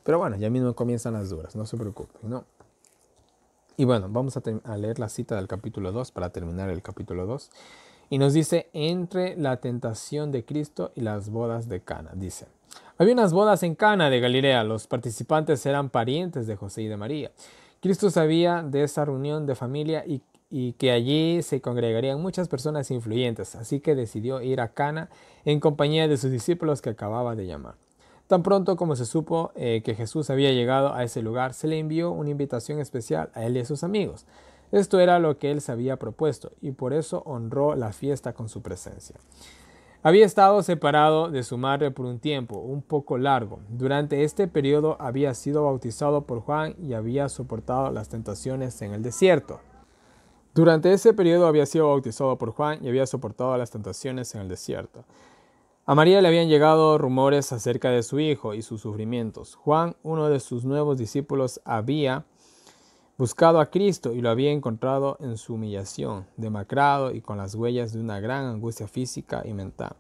Pero bueno, ya mismo comienzan las duras. no se preocupen, ¿no? Y bueno, vamos a, leer la cita del capítulo 2 para terminar el capítulo 2. Y nos dice, entre la tentación de Cristo y las bodas de Cana. Dice, había unas bodas en Cana de Galilea. Los participantes eran parientes de José y de María. Cristo sabía de esa reunión de familia y, que allí se congregarían muchas personas influyentes, así que decidió ir a Cana en compañía de sus discípulos que acababa de llamar. Tan pronto como se supo eh, que Jesús había llegado a ese lugar, se le envió una invitación especial a él y a sus amigos. Esto era lo que él se había propuesto y por eso honró la fiesta con su presencia. Había estado separado de su madre por un tiempo, un poco largo. Durante este periodo había sido bautizado por Juan y había soportado las tentaciones en el desierto. Durante ese periodo había sido bautizado por Juan y había soportado las tentaciones en el desierto. A María le habían llegado rumores acerca de su hijo y sus sufrimientos. Juan, uno de sus nuevos discípulos, había buscado a Cristo y lo había encontrado en su humillación, demacrado y con las huellas de una gran angustia física y mental.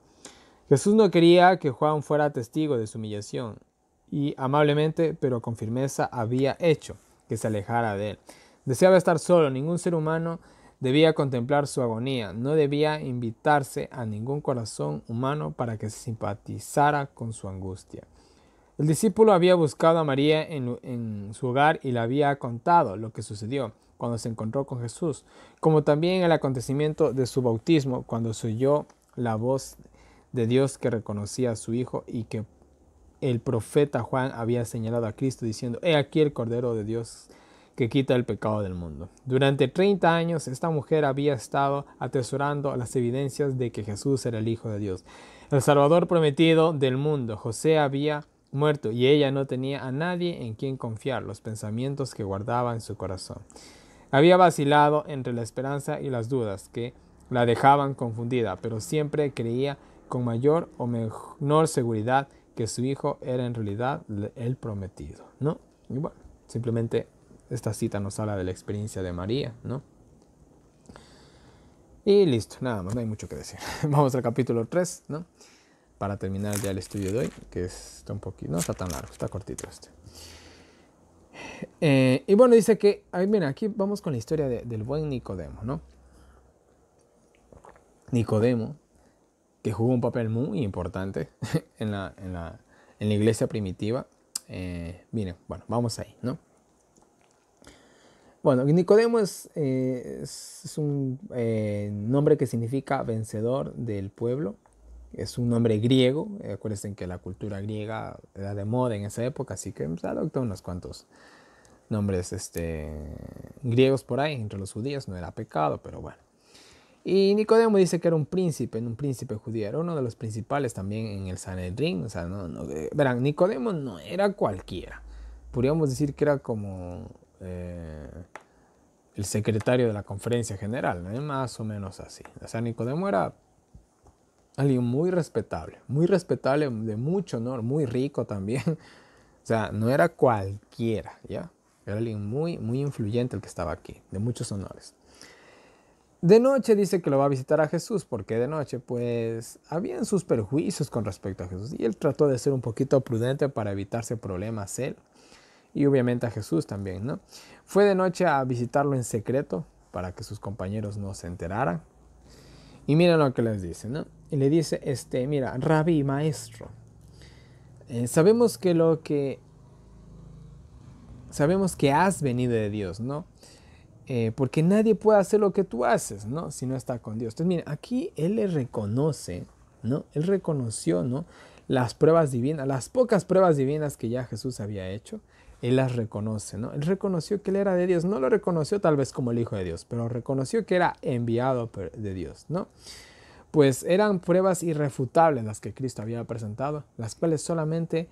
Jesús no quería que Juan fuera testigo de su humillación y amablemente pero con firmeza había hecho que se alejara de él. Deseaba estar solo, ningún ser humano debía contemplar su agonía, no debía invitarse a ningún corazón humano para que simpatizara con su angustia. El discípulo había buscado a María en, su hogar y le había contado lo que sucedió cuando se encontró con Jesús, como también el acontecimiento de su bautismo cuando se oyó la voz de Dios que reconocía a su Hijo y que el profeta Juan había señalado a Cristo diciendo, He aquí el Cordero de Dios que quita el pecado del mundo. Durante 30 años esta mujer había estado atesorando las evidencias de que Jesús era el Hijo de Dios, el Salvador prometido del mundo. José había muerto y ella no tenía a nadie en quien confiar los pensamientos que guardaba en su corazón. Había vacilado entre la esperanza y las dudas que la dejaban confundida, pero siempre creía con mayor o menor seguridad que su hijo era en realidad el prometido, ¿no? Y bueno, simplemente esta cita nos habla de la experiencia de María, ¿no? Y listo, nada más, no hay mucho que decir. Vamos al capítulo 3, ¿no? Para terminar ya el estudio de hoy, que está un poquito, no está tan largo, está cortito este. Eh, y bueno, dice que, mira, aquí vamos con la historia del buen Nicodemo, ¿no? Nicodemo, que jugó un papel muy importante en la, iglesia primitiva. Eh, miren, bueno, vamos ahí, ¿no? Bueno, Nicodemo eh, es, un eh, nombre que significa vencedor del pueblo. Es un nombre griego. Eh, acuérdense que la cultura griega era de moda en esa época, así que se pues, adoptó unos cuantos nombres este, griegos por ahí. Entre los judíos no era pecado, pero bueno. Y Nicodemo dice que era un príncipe, un príncipe judío, era uno de los principales también en el Sanedrín. O sea, no, no, verán, Nicodemo no era cualquiera. Podríamos decir que era como eh, el secretario de la conferencia general, más o menos así. O sea, Nicodemo era alguien muy respetable, muy respetable, de mucho honor, muy rico también. O sea, no era cualquiera, ¿ya? Era alguien muy, muy influyente el que estaba aquí, de muchos honores. De noche dice que lo va a visitar a Jesús, porque de noche pues habían sus perjuicios con respecto a Jesús y él trató de ser un poquito prudente para evitarse problemas él y obviamente a Jesús también, ¿no? Fue de noche a visitarlo en secreto para que sus compañeros no se enteraran. Y miren lo que les dice, ¿no? Y le dice, este, mira, rabí, maestro, eh, sabemos que lo que... Sabemos que has venido de Dios, ¿no? Eh, porque nadie puede hacer lo que tú haces, ¿no? Si no está con Dios. Entonces, miren, aquí él le reconoce, ¿no? Él reconoció, ¿no? Las pruebas divinas, las pocas pruebas divinas que ya Jesús había hecho él las reconoce. ¿no? Él reconoció que él era de Dios, no lo reconoció tal vez como el Hijo de Dios, pero reconoció que era enviado de Dios. ¿no? Pues eran pruebas irrefutables las que Cristo había presentado, las cuales solamente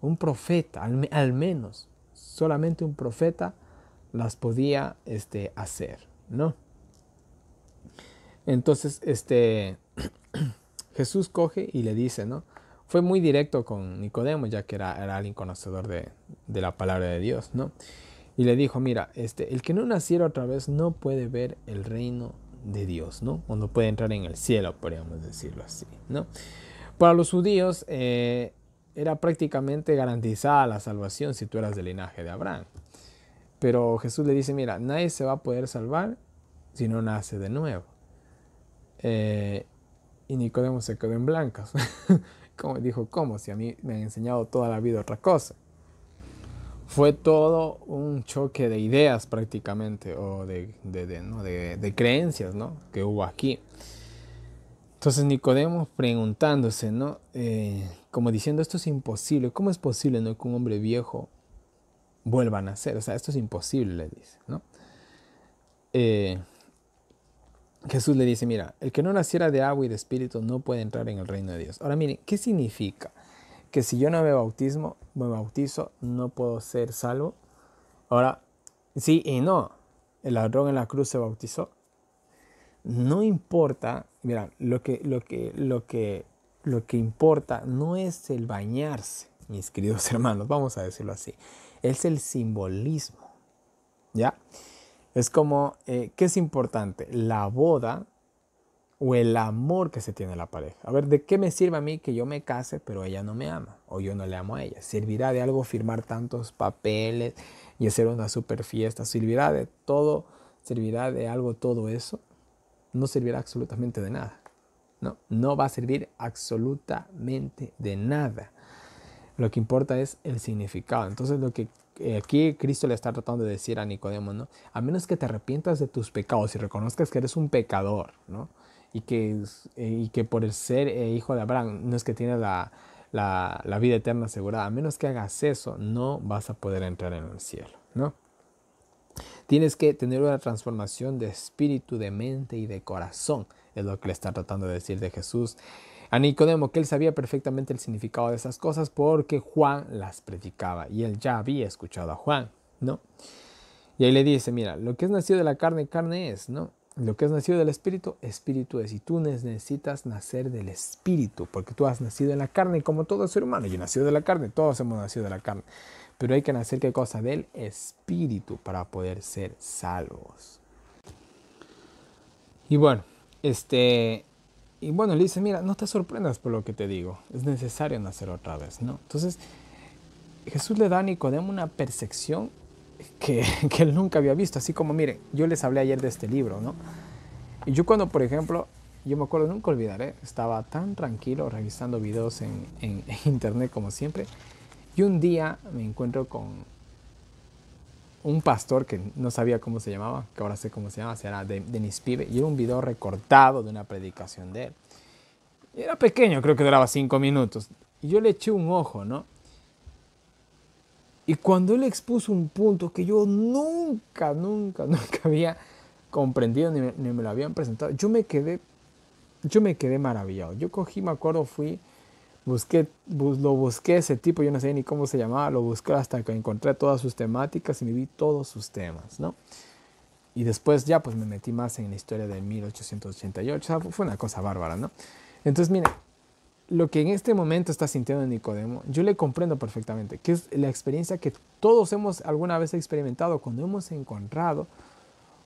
un profeta, al, menos, solamente un profeta las podía este, hacer. ¿no? Entonces, este, Jesús coge y le dice, ¿no? fue muy directo con Nicodemo, ya que era, era alguien conocedor de, la palabra de Dios, ¿no? Y le dijo, mira, este, el que no naciera otra vez no puede ver el reino de Dios, ¿no? O no puede entrar en el cielo, podríamos decirlo así, ¿no? Para los judíos eh, era prácticamente garantizada la salvación si tú eras del linaje de Abraham. Pero Jesús le dice, mira, nadie se va a poder salvar si no nace de nuevo. Eh, y Nicodemo se quedó en blancas. dijo, ¿cómo? Si a mí me han enseñado toda la vida otra cosa. Fue todo un choque de ideas prácticamente, o de, creencias, ¿no? Que hubo aquí. Entonces Nicodemo preguntándose, ¿no? Eh, como diciendo, esto es imposible. ¿Cómo es posible, ¿no? Que un hombre viejo vuelva a nacer. O sea, esto es imposible, le dice, ¿no? Eh, Jesús le dice, mira, el que no naciera de agua y de espíritu no puede entrar en el reino de Dios. Ahora miren, ¿qué significa? Que si yo no me bautismo, me bautizo, no puedo ser salvo. Ahora, sí y no. El ladrón en la cruz se bautizó. No importa, mira, lo que, lo que, lo que, lo que importa no es el bañarse, mis queridos hermanos, vamos a decirlo así. Es el simbolismo. ¿Ya? Es como, eh, ¿qué es importante? ¿La boda o el amor que se tiene la pareja? A ver, ¿de qué me sirve a mí que yo me case pero ella no me ama o yo no le amo a ella? ¿Servirá de algo firmar tantos papeles y hacer una super fiesta? ¿Servirá de todo? ¿Servirá de algo todo eso? No servirá absolutamente de nada. No, no va a servir absolutamente de nada. Lo que importa es el significado. Entonces lo que eh, aquí Cristo le está tratando de decir a Nicodemo, ¿no? A menos que te arrepientas de tus pecados y reconozcas que eres un pecador, Y que, eh, y que por el ser eh, hijo de Abraham no es que tienes la, la, vida eterna asegurada. A menos que hagas eso, no vas a poder entrar en el cielo, ¿no? Tienes que tener una transformación de espíritu, de mente y de corazón. Es lo que le está tratando de decir de Jesús a Nicodemo que él sabía perfectamente el significado de esas cosas porque Juan las predicaba y él ya había escuchado a Juan, ¿no? Y ahí le dice, mira, lo que es nacido de la carne, carne es, ¿no? Lo que es nacido del espíritu, espíritu es. Y tú necesitas nacer del espíritu, porque tú has nacido en la carne como todo ser humano. Yo nacido de la carne, todos hemos nacido de la carne. Pero hay que nacer qué cosa del espíritu para poder ser salvos. Y bueno, este, y bueno, le dice, mira, no te sorprendas por lo que te digo, es necesario nacer otra vez, ¿no? Entonces, Jesús le da a Nicodemo una percepción que, que, él nunca había visto, así como, miren, yo les hablé ayer de este libro, ¿no? Y yo cuando, por ejemplo, yo me acuerdo, nunca olvidaré, estaba tan tranquilo revisando videos en, en internet como siempre, y un día me encuentro con, un pastor que no sabía cómo se llamaba, que ahora sé cómo se llama, se llama Denis Pibe, y era un video recortado de una predicación de él. era pequeño, creo que duraba cinco minutos. Y yo le eché un ojo, ¿no? Y cuando él expuso un punto que yo nunca, nunca, nunca había comprendido ni me, ni me lo habían presentado, yo me quedé, yo me quedé maravillado. Yo cogí, me acuerdo, fui Busqué, lo busqué ese tipo, yo no sé ni cómo se llamaba, lo busqué hasta que encontré todas sus temáticas y me vi todos sus temas, ¿no? Y después ya pues me metí más en la historia de 1888, fue una cosa bárbara, ¿no? Entonces, mira, lo que en este momento está sintiendo Nicodemo, yo le comprendo perfectamente, que es la experiencia que todos hemos alguna vez experimentado cuando hemos encontrado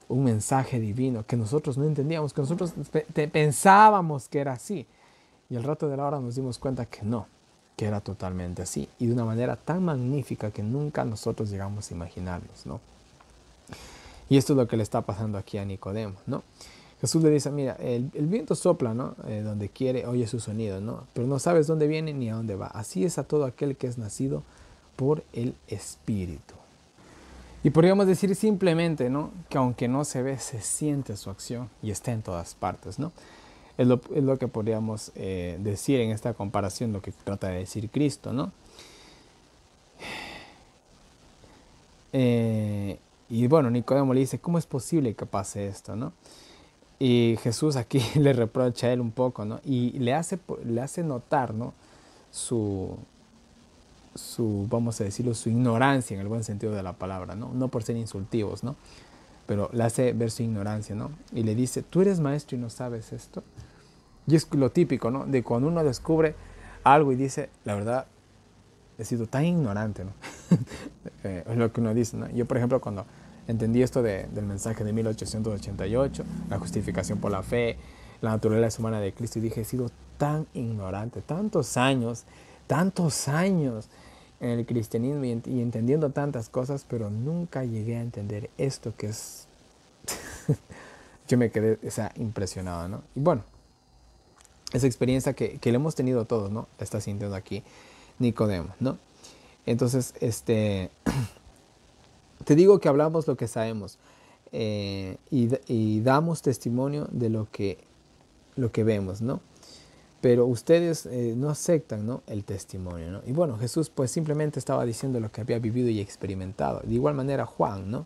un mensaje divino que nosotros no entendíamos, que nosotros pensábamos que era así. Y al rato de la hora nos dimos cuenta que no, que era totalmente así y de una manera tan magnífica que nunca nosotros llegamos a imaginarnos, ¿no? Y esto es lo que le está pasando aquí a Nicodemo, ¿no? Jesús le dice, mira, el, viento sopla, ¿no? Eh, donde quiere, oye su sonido, ¿no? Pero no sabes dónde viene ni a dónde va. Así es a todo aquel que es nacido por el Espíritu. Y podríamos decir simplemente, ¿no? Que aunque no se ve, se siente su acción y está en todas partes, ¿no? Es lo, que podríamos eh, decir en esta comparación, lo que trata de decir Cristo, ¿no? Eh, y bueno, Nicodemo le dice, ¿cómo es posible que pase esto? ¿no? Y Jesús aquí le reprocha a él un poco, ¿no? Y le hace, le hace notar, ¿no? Su, su, vamos a decirlo, su ignorancia en el buen sentido de la palabra, ¿no? No por ser insultivos, ¿no? Pero le hace ver su ignorancia, ¿no? Y le dice, ¿tú eres maestro y no sabes esto? Y es lo típico, ¿no? De cuando uno descubre algo y dice, la verdad, he sido tan ignorante, ¿no? Eh, es lo que uno dice, ¿no? Yo, por ejemplo, cuando entendí esto del mensaje de 1888, la justificación por la fe, la naturaleza humana de Cristo, y dije, he sido tan ignorante, tantos años, tantos años en el cristianismo y, y entendiendo tantas cosas, pero nunca llegué a entender esto que es... Yo me quedé o sea, impresionado, ¿no? Y bueno, esa experiencia que, que le hemos tenido todos, ¿no? La está sintiendo aquí Nicodemo, ¿no? Entonces, este, te digo que hablamos lo que sabemos eh, y, damos testimonio de lo que, lo que vemos, ¿no? Pero ustedes eh, no aceptan ¿no? el testimonio, ¿no? Y bueno, Jesús pues simplemente estaba diciendo lo que había vivido y experimentado. De igual manera Juan, ¿no?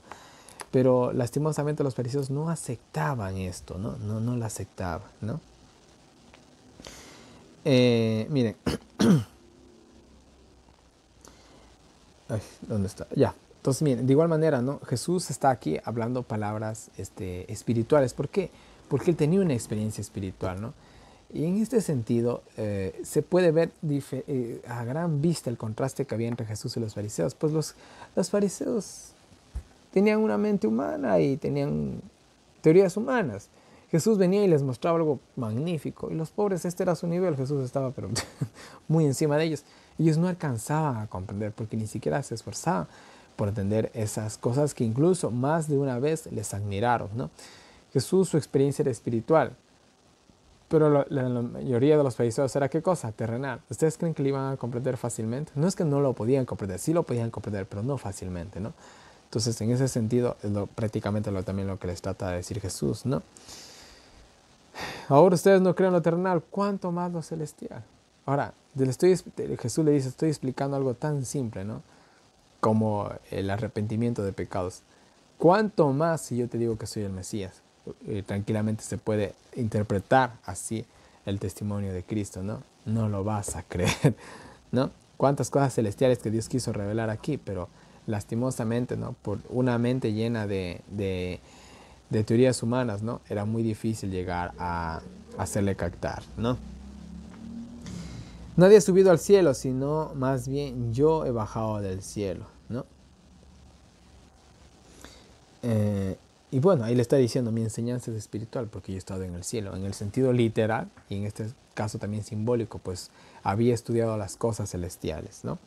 Pero lastimosamente los fariseos no aceptaban esto, ¿no? No, no lo aceptaban, ¿no? Eh, miren. ¿Dónde está? Ya. Entonces, miren, de igual manera, ¿no? Jesús está aquí hablando palabras este, espirituales. ¿Por qué? Porque él tenía una experiencia espiritual, ¿no? Y en este sentido, eh, se puede ver eh, a gran vista el contraste que había entre Jesús y los fariseos. Pues los, los fariseos tenían una mente humana y tenían teorías humanas. Jesús venía y les mostraba algo magnífico. Y los pobres, este era su nivel. Jesús estaba pero, muy encima de ellos. Ellos no alcanzaban a comprender porque ni siquiera se esforzaban por entender esas cosas que incluso más de una vez les admiraron. ¿no? Jesús, su experiencia era espiritual. Pero la, mayoría de los países era qué cosa? Terrenal. ¿Ustedes creen que lo iban a comprender fácilmente? No es que no lo podían comprender, sí lo podían comprender, pero no fácilmente, ¿no? Entonces, en ese sentido, es prácticamente lo, también lo que les trata de decir Jesús, ¿no? Ahora ustedes no creen lo terrenal, ¿cuánto más lo celestial? Ahora, le estoy, Jesús le dice, estoy explicando algo tan simple, ¿no? Como el arrepentimiento de pecados. ¿Cuánto más si yo te digo que soy el Mesías? Eh, tranquilamente se puede interpretar así el testimonio de Cristo, ¿no? No lo vas a creer, ¿no? Cuántas cosas celestiales que Dios quiso revelar aquí, pero lastimosamente, ¿no? Por una mente llena de de teorías humanas, ¿no? Era muy difícil llegar a hacerle captar, ¿no? Nadie ha subido al cielo, sino más bien yo he bajado del cielo, ¿no? Eh, y bueno, ahí le está diciendo, mi enseñanza es espiritual porque yo he estado en el cielo, en el sentido literal y en este caso también simbólico, pues había estudiado las cosas celestiales, ¿no?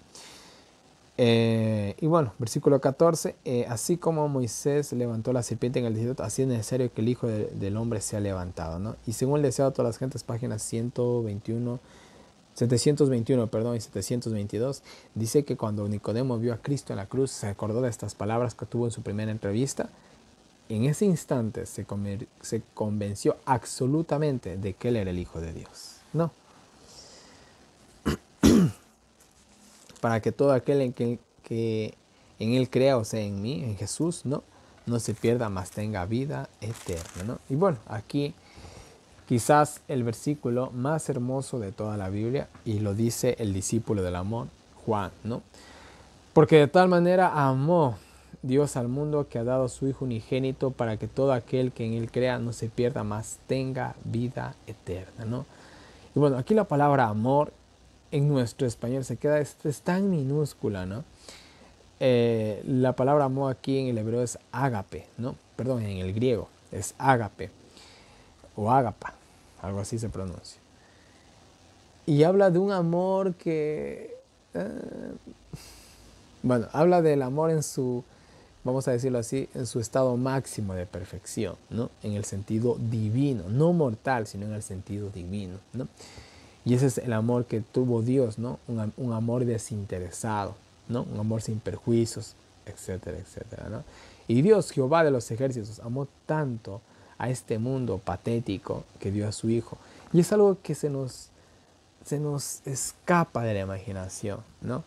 Eh, y bueno, versículo 14, eh, así como Moisés levantó la serpiente en el desierto, así es necesario que el Hijo del Hombre sea levantado, Y según el deseo de todas las gentes, páginas 121, 721, perdón, y 722, dice que cuando Nicodemo vio a Cristo en la cruz, se acordó de estas palabras que tuvo en su primera entrevista. En ese instante se, se convenció absolutamente de que él era el Hijo de Dios, ¿no? para que todo aquel en que, en él crea, o sea, en mí, en Jesús, ¿no? No se pierda, más tenga vida eterna, Y bueno, aquí quizás el versículo más hermoso de toda la Biblia, y lo dice el discípulo del amor, Juan, ¿no? Porque de tal manera amó Dios al mundo que ha dado su Hijo unigénito para que todo aquel que en él crea no se pierda, más tenga vida eterna, ¿no? Y bueno, aquí la palabra amor en nuestro español se queda, es, es tan minúscula, ¿no? Eh, la palabra amor aquí en el hebreo es ágape, ¿no? Perdón, en el griego es ágape o ágapa, algo así se pronuncia. Y habla de un amor que... Eh, bueno, habla del amor en su, vamos a decirlo así, en su estado máximo de perfección, ¿no? En el sentido divino, no mortal, sino en el sentido divino, ¿no? Y ese es el amor que tuvo Dios, ¿no? Un, amor desinteresado, ¿no? Un amor sin perjuicios, etcétera, etcétera, ¿no? Y Dios, Jehová de los ejércitos, amó tanto a este mundo patético que dio a su Hijo. Y es algo que se nos, se nos escapa de la imaginación, ¿no?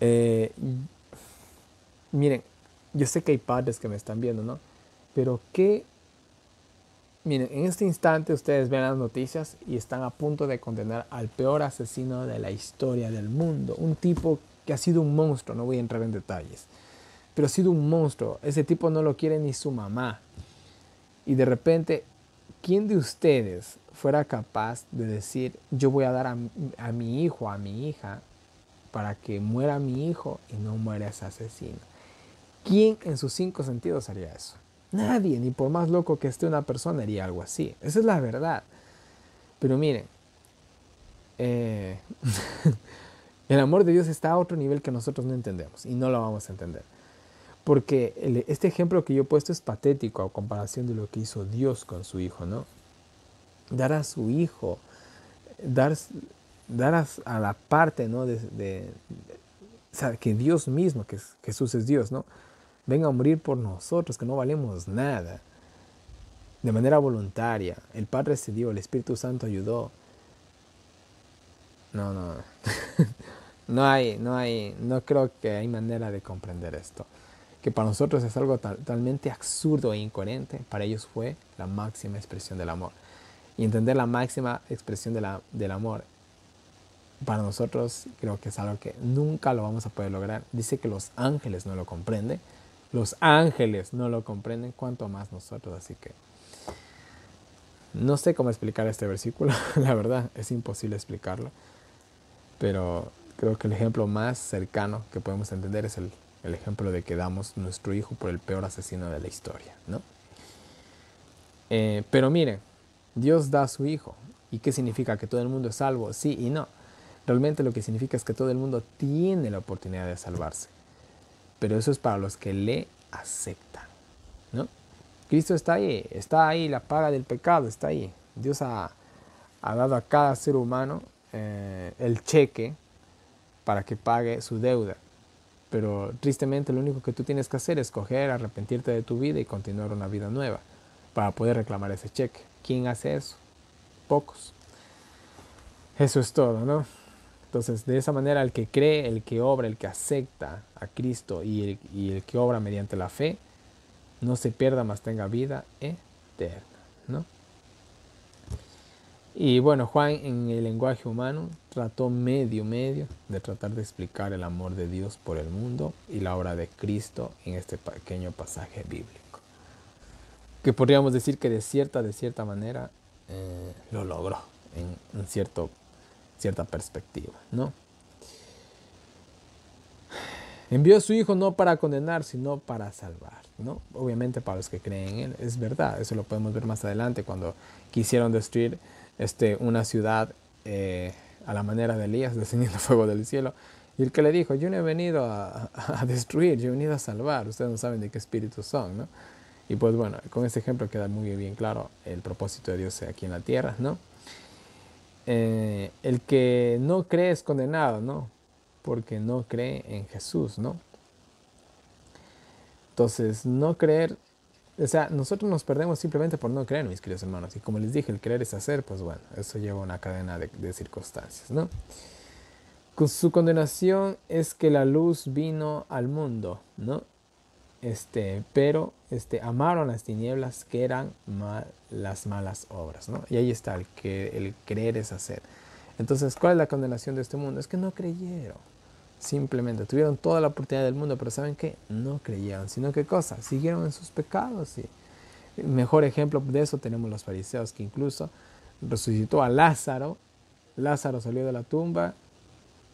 Eh, miren, yo sé que hay padres que me están viendo, ¿no? Pero qué Miren, en este instante ustedes ven las noticias y están a punto de condenar al peor asesino de la historia del mundo. Un tipo que ha sido un monstruo, no voy a entrar en detalles, pero ha sido un monstruo. Ese tipo no lo quiere ni su mamá. Y de repente, ¿quién de ustedes fuera capaz de decir, yo voy a dar a, mi hijo, a mi hija, para que muera mi hijo y no muera ese asesino? ¿Quién en sus cinco sentidos haría eso? Nadie, ni por más loco que esté una persona, haría algo así. Esa es la verdad. Pero miren, eh, el amor de Dios está a otro nivel que nosotros no entendemos y no lo vamos a entender. Porque este ejemplo que yo he puesto es patético a comparación de lo que hizo Dios con su hijo, ¿no? Dar a su hijo, dar, a, la parte, ¿no? De, o sea, que Dios mismo, que Jesús es Dios, ¿no? venga a morir por nosotros, que no valemos nada. De manera voluntaria, el Padre se dio, el Espíritu Santo ayudó. No, no, no hay, no hay, no creo que hay manera de comprender esto. Que para nosotros es algo totalmente absurdo e incoherente, para ellos fue la máxima expresión del amor. Y entender la máxima expresión de la, del amor para nosotros creo que es algo que nunca lo vamos a poder lograr. Dice que los ángeles no lo comprenden, los ángeles no lo comprenden, cuanto más nosotros. Así que no sé cómo explicar este versículo, la verdad, es imposible explicarlo. Pero creo que el ejemplo más cercano que podemos entender es el, ejemplo de que damos nuestro hijo por el peor asesino de la historia, ¿no? Eh, pero miren, Dios da a su hijo. ¿Y qué significa? ¿Que todo el mundo es salvo? Sí y no. Realmente lo que significa es que todo el mundo tiene la oportunidad de salvarse pero eso es para los que le aceptan. ¿no? Cristo está ahí, está ahí, la paga del pecado está ahí. Dios ha, dado a cada ser humano eh, el cheque para que pague su deuda. Pero tristemente lo único que tú tienes que hacer es coger, arrepentirte de tu vida y continuar una vida nueva para poder reclamar ese cheque. ¿Quién hace eso? Pocos. Eso es todo, ¿no? Entonces, de esa manera, el que cree, el que obra, el que acepta a Cristo y el, que obra mediante la fe, no se pierda, mas tenga vida eterna. ¿no? Y bueno, Juan en el lenguaje humano trató medio, medio de tratar de explicar el amor de Dios por el mundo y la obra de Cristo en este pequeño pasaje bíblico. Que podríamos decir que de cierta, de cierta manera eh, lo logró en, un cierto punto cierta perspectiva, ¿no? Envió a su Hijo no para condenar, sino para salvar, ¿no? Obviamente para los que creen en Él, es verdad, eso lo podemos ver más adelante cuando quisieron destruir este, una ciudad eh, a la manera de Elías, descendiendo fuego del cielo. Y el que le dijo, yo no he venido a, destruir, yo he venido a salvar, ustedes no saben de qué espíritu son, ¿no? Y pues bueno, con este ejemplo queda muy bien claro el propósito de Dios aquí en la tierra, ¿no? Eh, el que no cree es condenado, ¿no? Porque no cree en Jesús, ¿no? Entonces, no creer, o sea, nosotros nos perdemos simplemente por no creer, mis queridos hermanos. Y como les dije, el creer es hacer, pues bueno, eso lleva una cadena de, circunstancias, ¿no? su condenación es que la luz vino al mundo, ¿no? Este, pero este, amaron las tinieblas que eran las malas obras, Y ahí está, el, que, el creer es hacer. Entonces, ¿cuál es la condenación de este mundo? Es que no creyeron. Simplemente tuvieron toda la oportunidad del mundo, pero ¿saben qué? No creyeron, sino qué cosa? Siguieron en sus pecados. Y mejor ejemplo de eso tenemos los fariseos, que incluso resucitó a Lázaro. Lázaro salió de la tumba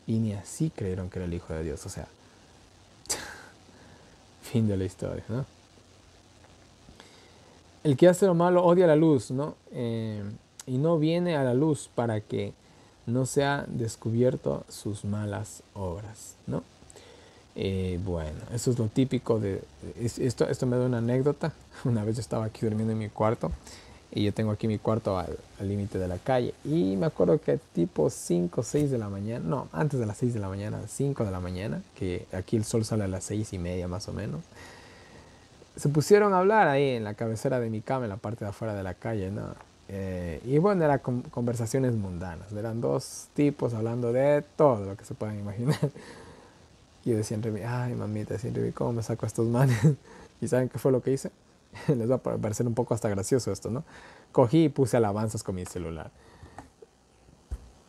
y ni así creyeron que era el Hijo de Dios. O sea, fin de la historia, El que hace lo malo odia la luz, ¿no? Eh, y no viene a la luz para que no sea descubierto sus malas obras, eh, bueno, eso es lo típico de... esto, esto me da una anécdota. Una vez yo estaba aquí durmiendo en mi cuarto y yo tengo aquí mi cuarto al límite de la calle. Y me acuerdo que tipo 5, 6 de la mañana, no, antes de las 6 de la mañana, 5 de la mañana, que aquí el sol sale a las 6 y media más o menos, se pusieron a hablar ahí en la cabecera de mi cama, en la parte de afuera de la calle, ¿no? Eh, y bueno, eran conversaciones mundanas, eran dos tipos hablando de todo lo que se puedan imaginar. Y yo decía ay mamita, siempre ¿cómo me saco a estos manes? ¿Y saben qué fue lo que hice? les va a parecer un poco hasta gracioso esto, ¿no? Cogí y puse alabanzas con mi celular.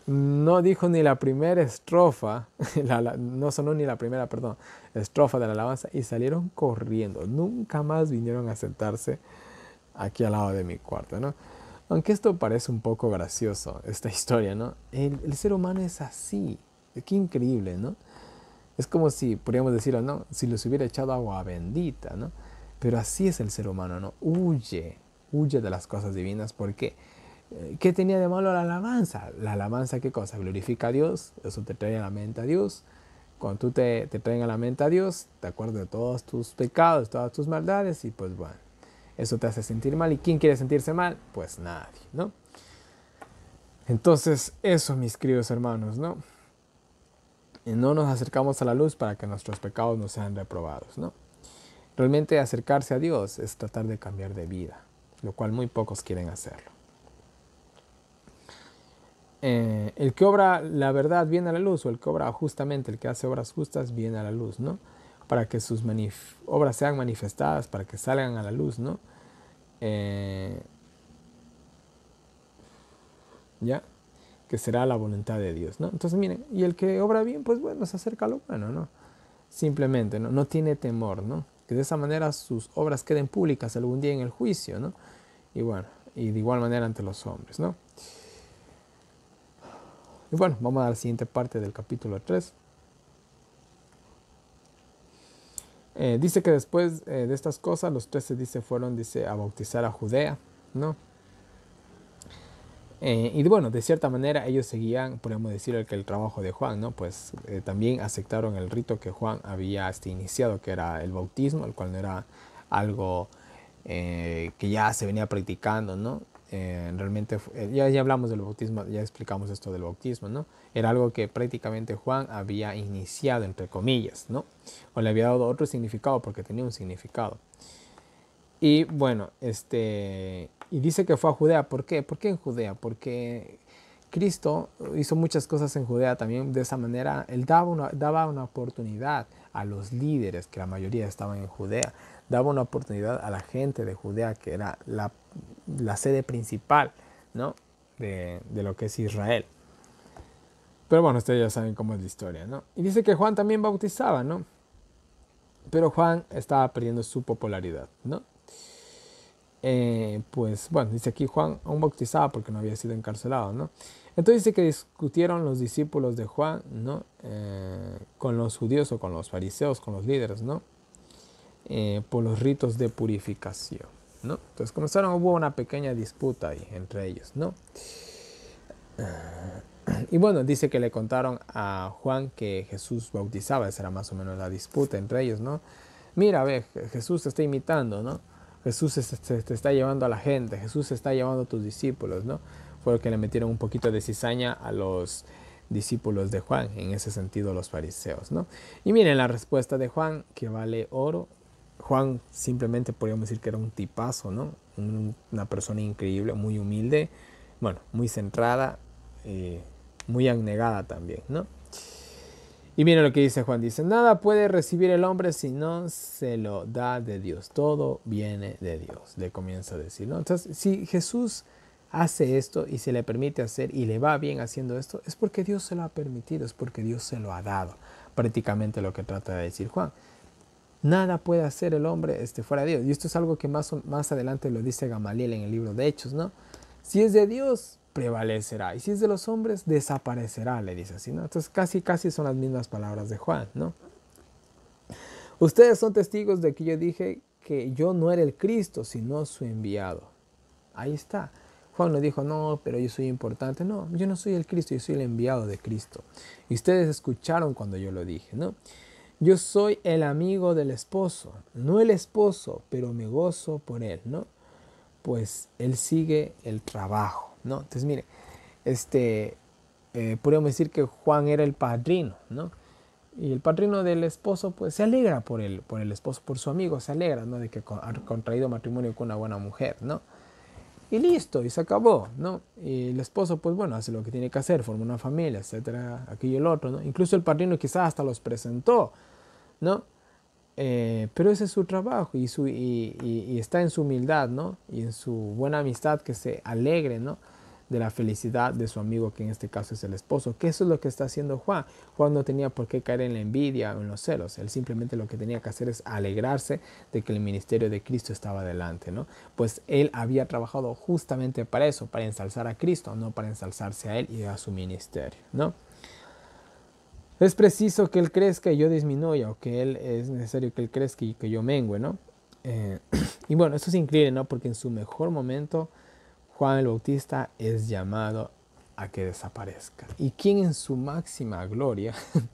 No dijo ni la primera estrofa, no sonó ni la primera, perdón, estrofa de la alabanza y salieron corriendo. Nunca más vinieron a sentarse aquí al lado de mi cuarto, ¿no? Aunque esto parece un poco gracioso, esta historia, ¿no? El, el ser humano es así. Qué increíble, ¿no? Es como si, podríamos decirlo, ¿no? Si les hubiera echado agua bendita, ¿no? Pero así es el ser humano, ¿no? Huye, huye de las cosas divinas. porque eh, qué? tenía de malo la alabanza? La alabanza, ¿qué cosa? Glorifica a Dios, eso te trae a la mente a Dios. Cuando tú te, te traen a la mente a Dios, te acuerdas de todos tus pecados, todas tus maldades, y pues bueno, eso te hace sentir mal. ¿Y quién quiere sentirse mal? Pues nadie, ¿no? Entonces, eso, mis queridos hermanos, ¿no? Y no nos acercamos a la luz para que nuestros pecados no sean reprobados, ¿no? Realmente acercarse a Dios es tratar de cambiar de vida, lo cual muy pocos quieren hacerlo. Eh, el que obra la verdad viene a la luz, o el que obra justamente, el que hace obras justas viene a la luz, ¿no? Para que sus obras sean manifestadas, para que salgan a la luz, ¿no? Eh, ¿Ya? Que será la voluntad de Dios, ¿no? Entonces, miren, y el que obra bien, pues bueno, se acerca a lo bueno, ¿no? Simplemente, ¿no? No tiene temor, ¿no? de esa manera sus obras queden públicas algún día en el juicio, ¿no? Y bueno, y de igual manera ante los hombres, ¿no? Y bueno, vamos a la siguiente parte del capítulo 3. Eh, dice que después eh, de estas cosas, los 13, dice, fueron, dice, a bautizar a Judea, ¿no? Eh, y bueno, de cierta manera ellos seguían, podemos decir, que el trabajo de Juan, ¿no? Pues eh, también aceptaron el rito que Juan había este, iniciado, que era el bautismo, el cual no era algo eh, que ya se venía practicando, ¿no? realmente, ya, ya hablamos del bautismo, ya explicamos esto del bautismo, ¿no? Era algo que prácticamente Juan había iniciado, entre comillas, ¿no? O le había dado otro significado porque tenía un significado. Y bueno, este y dice que fue a Judea. ¿Por qué? ¿Por qué en Judea? Porque Cristo hizo muchas cosas en Judea también de esa manera. Él daba una, daba una oportunidad a los líderes, que la mayoría estaban en Judea, daba una oportunidad a la gente de Judea, que era la, sede principal ¿no? de, de, lo que es Israel. Pero bueno, ustedes ya saben cómo es la historia, ¿no? Y dice que Juan también bautizaba, ¿no? Pero Juan estaba perdiendo su popularidad, ¿no? Eh, pues bueno, dice aquí Juan, aún bautizaba porque no había sido encarcelado, ¿no? Entonces dice que discutieron los discípulos de Juan, ¿no? Eh, con los judíos o con los fariseos, con los líderes, ¿no? Eh, por los ritos de purificación, ¿no? Entonces comenzaron, hubo una pequeña disputa ahí entre ellos, ¿no? Y bueno, dice que le contaron a Juan que Jesús bautizaba, esa era más o menos la disputa entre ellos, ¿no? Mira, ver, Jesús te está imitando, ¿no? Jesús este, te, está llevando a la gente, Jesús está llevando a tus discípulos, ¿no? Fue que le metieron un poquito de cizaña a los discípulos de Juan, en ese sentido los fariseos, ¿no? Y miren la respuesta de Juan, que vale oro. Juan simplemente podríamos decir que era un tipazo, ¿no? Una persona increíble, muy humilde, bueno, muy centrada, eh, muy anegada también, ¿no? Y miren lo que dice Juan, dice, nada puede recibir el hombre si no se lo da de Dios, todo viene de Dios, le comienza a decir. Entonces, si Jesús hace esto y se le permite hacer y le va bien haciendo esto, es porque Dios se lo ha permitido, es porque Dios se lo ha dado, prácticamente lo que trata de decir Juan. Nada puede hacer el hombre este, fuera de Dios. Y esto es algo que más, más adelante lo dice Gamaliel en el libro de Hechos, ¿no? Si es de Dios, prevalecerá. Y si es de los hombres, desaparecerá, le dice así, ¿no? Entonces casi, casi son las mismas palabras de Juan, ¿no? Ustedes son testigos de que yo dije que yo no era el Cristo, sino su enviado. Ahí está. Juan no dijo, no, pero yo soy importante. No, yo no soy el Cristo, yo soy el enviado de Cristo. Y ustedes escucharon cuando yo lo dije, ¿no? Yo soy el amigo del esposo, no el esposo, pero me gozo por él, ¿no? Pues él sigue el trabajo. ¿no? Entonces, mire, este, eh, decir que Juan era el padrino, ¿no? Y el padrino del esposo, pues, se alegra por el, por el esposo, por su amigo, se alegra, ¿no? De que ha contraído matrimonio con una buena mujer, ¿no? Y listo, y se acabó, ¿no? Y el esposo, pues, bueno, hace lo que tiene que hacer, forma una familia, etcétera, aquello y el otro, ¿no? Incluso el padrino quizás hasta los presentó, ¿no? Eh, pero ese es su trabajo y, su, y, está en su humildad, ¿no? Y en su buena amistad que se alegre, De la felicidad de su amigo, que en este caso es el esposo. Que eso es lo que está haciendo Juan. Juan no tenía por qué caer en la envidia o en los celos. Él simplemente lo que tenía que hacer es alegrarse de que el ministerio de Cristo estaba adelante ¿no? Pues él había trabajado justamente para eso, para ensalzar a Cristo, no para ensalzarse a él y a su ministerio, ¿no? es preciso que Él crezca y yo disminuya, o que Él es necesario que Él crezca y que yo mengue, ¿no? Eh, y bueno, eso es increíble, ¿no? Porque en su mejor momento Juan el Bautista es llamado a que desaparezca. ¿Y quién en su máxima gloria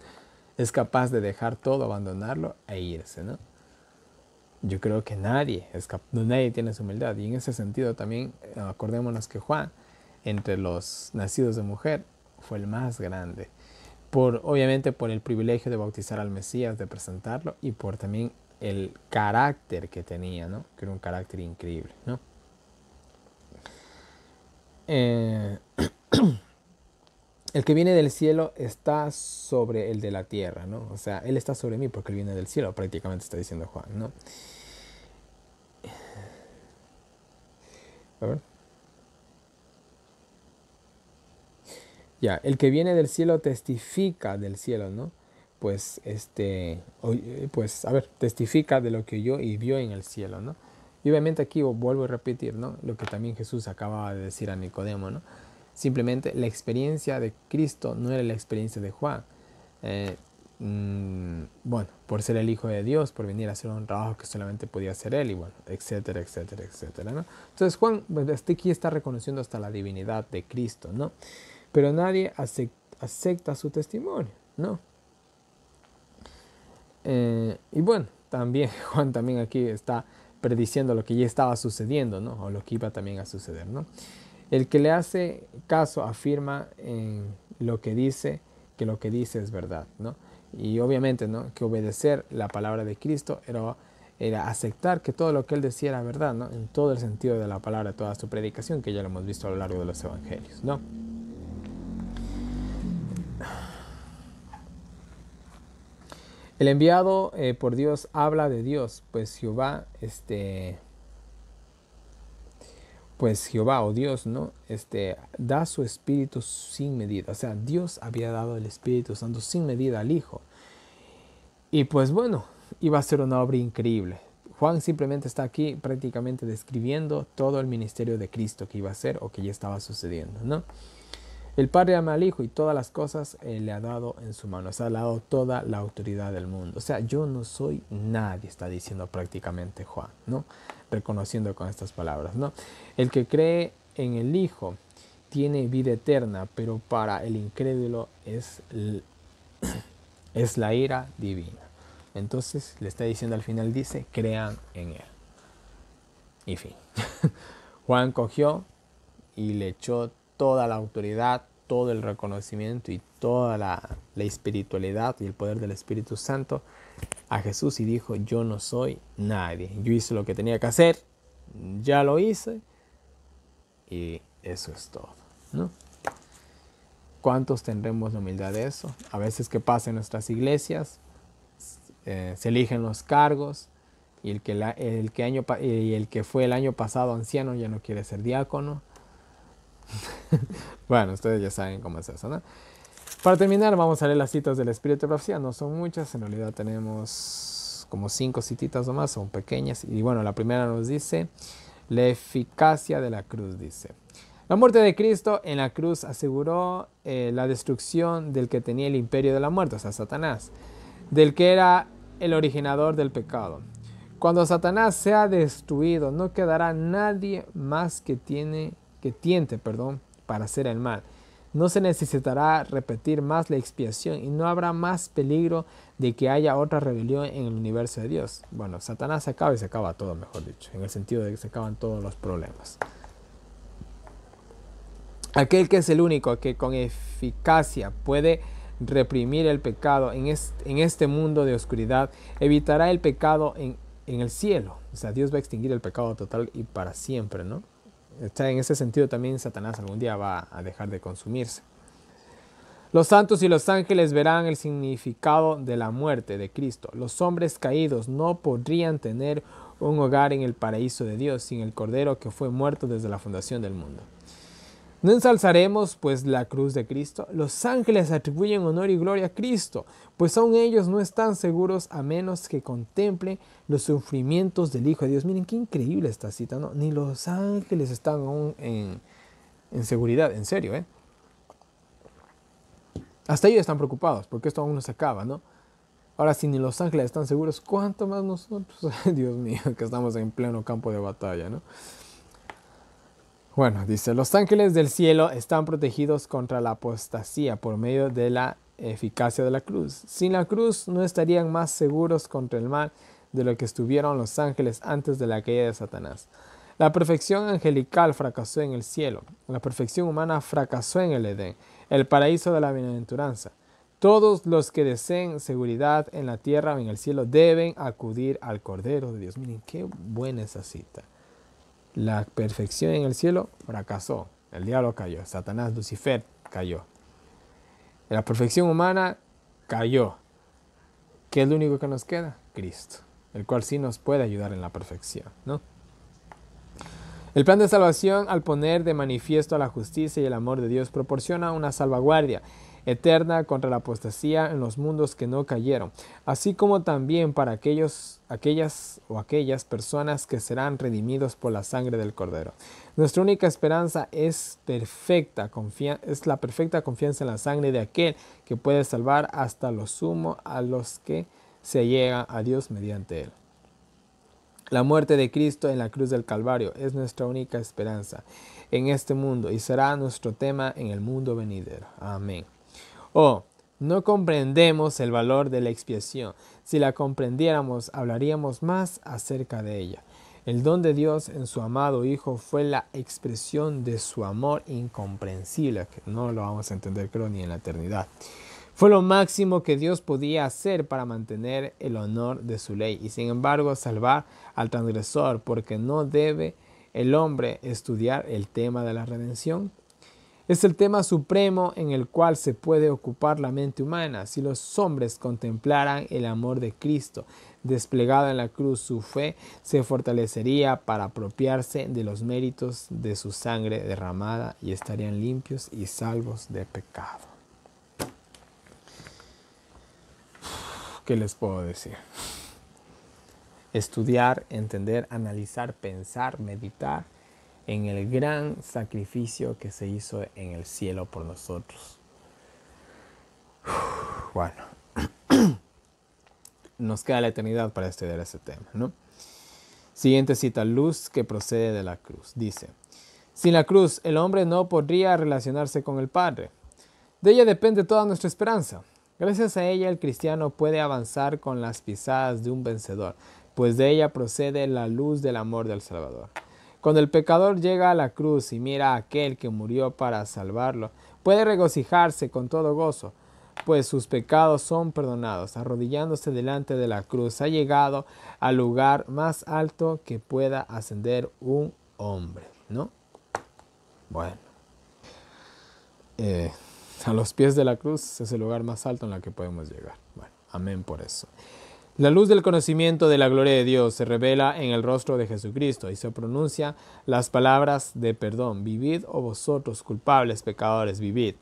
es capaz de dejar todo, abandonarlo e irse, ¿no? Yo creo que nadie, nadie tiene su humildad. Y en ese sentido también eh, acordémonos que Juan, entre los nacidos de mujer, fue el más grande obviamente por el privilegio de bautizar al Mesías, de presentarlo y por también el carácter que tenía, ¿no? que era un carácter increíble. Eh, el que viene del cielo está sobre el de la tierra, ¿no? o sea, él está sobre mí porque él viene del cielo, prácticamente está diciendo Juan. ¿no? A ver. Ya, el que viene del cielo testifica del cielo, ¿no? Pues, este, eh, pues, a ver, testifica de lo que oyó y vio en el cielo, ¿no? Y obviamente aquí vuelvo a repetir, ¿no? Lo que también Jesús acababa de decir a Nicodemo, ¿no? Simplemente la experiencia de Cristo no era la experiencia de Juan. Eh, mm, bueno, por ser el Hijo de Dios, por venir a hacer un trabajo que solamente podía hacer él, y bueno, etcétera, etcétera, etcétera, ¿no? Entonces Juan, desde pues, aquí está reconociendo hasta la divinidad de Cristo, ¿no? pero nadie acepta su testimonio, ¿no? Eh, y bueno, también Juan también aquí está prediciendo lo que ya estaba sucediendo, ¿no? O lo que iba también a suceder, ¿no? El que le hace caso afirma en lo que dice, que lo que dice es verdad, ¿no? Y obviamente, ¿no? Que obedecer la palabra de Cristo era, era aceptar que todo lo que él decía era verdad, ¿no? En todo el sentido de la palabra, toda su predicación, que ya lo hemos visto a lo largo de los evangelios, ¿no? El enviado eh, por Dios habla de Dios, pues Jehová, este, pues Jehová o Dios, ¿no? Este, da su espíritu sin medida. O sea, Dios había dado el Espíritu Santo sin medida al Hijo. Y pues bueno, iba a ser una obra increíble. Juan simplemente está aquí prácticamente describiendo todo el ministerio de Cristo que iba a ser o que ya estaba sucediendo, ¿no? El Padre ama al Hijo y todas las cosas eh, le ha dado en su mano, o ha dado toda la autoridad del mundo. O sea, yo no soy nadie, está diciendo prácticamente Juan, ¿no? Reconociendo con estas palabras, ¿no? El que cree en el Hijo tiene vida eterna, pero para el incrédulo es, es la ira divina. Entonces le está diciendo al final, dice, crean en Él. Y fin. Juan cogió y le echó toda la autoridad, todo el reconocimiento y toda la, espiritualidad y el poder del Espíritu Santo a Jesús y dijo, yo no soy nadie, yo hice lo que tenía que hacer, ya lo hice y eso es todo. ¿no? ¿Cuántos tendremos la humildad de eso? A veces que pasa en nuestras iglesias, eh, se eligen los cargos y el que, el, que año, el que fue el año pasado anciano ya no quiere ser diácono bueno, ustedes ya saben cómo es eso, ¿no? Para terminar, vamos a leer las citas del Espíritu de Profecía. No son muchas, en realidad tenemos como cinco cititas o más, son pequeñas. Y bueno, la primera nos dice, la eficacia de la cruz, dice. La muerte de Cristo en la cruz aseguró eh, la destrucción del que tenía el imperio de la muerte, o sea, Satanás, del que era el originador del pecado. Cuando Satanás sea destruido, no quedará nadie más que tiene que tiente, perdón, para hacer el mal. No se necesitará repetir más la expiación y no habrá más peligro de que haya otra rebelión en el universo de Dios. Bueno, Satanás se acaba y se acaba todo, mejor dicho, en el sentido de que se acaban todos los problemas. Aquel que es el único que con eficacia puede reprimir el pecado en este, mundo de oscuridad, evitará el pecado en el cielo. O sea, Dios va a extinguir el pecado total y para siempre, ¿no? en ese sentido también Satanás algún día va a dejar de consumirse. Los santos y los ángeles verán el significado de la muerte de Cristo. Los hombres caídos no podrían tener un hogar en el paraíso de Dios sin el Cordero que fue muerto desde la fundación del mundo. No ensalzaremos pues la cruz de Cristo. Los ángeles atribuyen honor y gloria a Cristo, pues aún ellos no están seguros a menos que contemplen los sufrimientos del Hijo de Dios. Miren qué increíble esta cita, ¿no? Ni los ángeles están aún en, en seguridad, en serio, ¿eh? Hasta ellos están preocupados, porque esto aún no se acaba, ¿no? Ahora, si ni los ángeles están seguros, ¿cuánto más nosotros? Dios mío, que estamos en pleno campo de batalla, ¿no? Bueno, dice, los ángeles del cielo están protegidos contra la apostasía por medio de la eficacia de la cruz. Sin la cruz no estarían más seguros contra el mal de lo que estuvieron los ángeles antes de la caída de Satanás. La perfección angelical fracasó en el cielo, la perfección humana fracasó en el Edén, el paraíso de la bienaventuranza. Todos los que deseen seguridad en la tierra o en el cielo deben acudir al Cordero de Dios. Miren qué buena esa cita. La perfección en el cielo fracasó. El diablo cayó. Satanás, Lucifer cayó. La perfección humana cayó. ¿Qué es lo único que nos queda? Cristo, el cual sí nos puede ayudar en la perfección, ¿no? El plan de salvación, al poner de manifiesto la justicia y el amor de Dios, proporciona una salvaguardia eterna contra la apostasía en los mundos que no cayeron, así como también para aquellos, aquellas o aquellas personas que serán redimidos por la sangre del Cordero. Nuestra única esperanza es, perfecta, es la perfecta confianza en la sangre de aquel que puede salvar hasta lo sumo a los que se llega a Dios mediante él. La muerte de Cristo en la cruz del Calvario es nuestra única esperanza en este mundo y será nuestro tema en el mundo venidero. Amén. Oh, no comprendemos el valor de la expiación. Si la comprendiéramos, hablaríamos más acerca de ella. El don de Dios en su amado Hijo fue la expresión de su amor incomprensible, que no lo vamos a entender creo ni en la eternidad. Fue lo máximo que Dios podía hacer para mantener el honor de su ley y sin embargo salvar al transgresor porque no debe el hombre estudiar el tema de la redención es el tema supremo en el cual se puede ocupar la mente humana. Si los hombres contemplaran el amor de Cristo desplegado en la cruz, su fe se fortalecería para apropiarse de los méritos de su sangre derramada y estarían limpios y salvos de pecado. ¿Qué les puedo decir? Estudiar, entender, analizar, pensar, meditar en el gran sacrificio que se hizo en el cielo por nosotros. bueno, nos queda la eternidad para estudiar ese tema, ¿no? Siguiente cita, luz que procede de la cruz. Dice, sin la cruz el hombre no podría relacionarse con el Padre. De ella depende toda nuestra esperanza. Gracias a ella el cristiano puede avanzar con las pisadas de un vencedor, pues de ella procede la luz del amor del Salvador. Cuando el pecador llega a la cruz y mira a aquel que murió para salvarlo, puede regocijarse con todo gozo, pues sus pecados son perdonados. Arrodillándose delante de la cruz, ha llegado al lugar más alto que pueda ascender un hombre, ¿no? Bueno. Eh, a los pies de la cruz es el lugar más alto en el que podemos llegar. Bueno, amén por eso. La luz del conocimiento de la gloria de Dios se revela en el rostro de Jesucristo y se pronuncia las palabras de perdón. Vivid o oh vosotros culpables pecadores, vivid.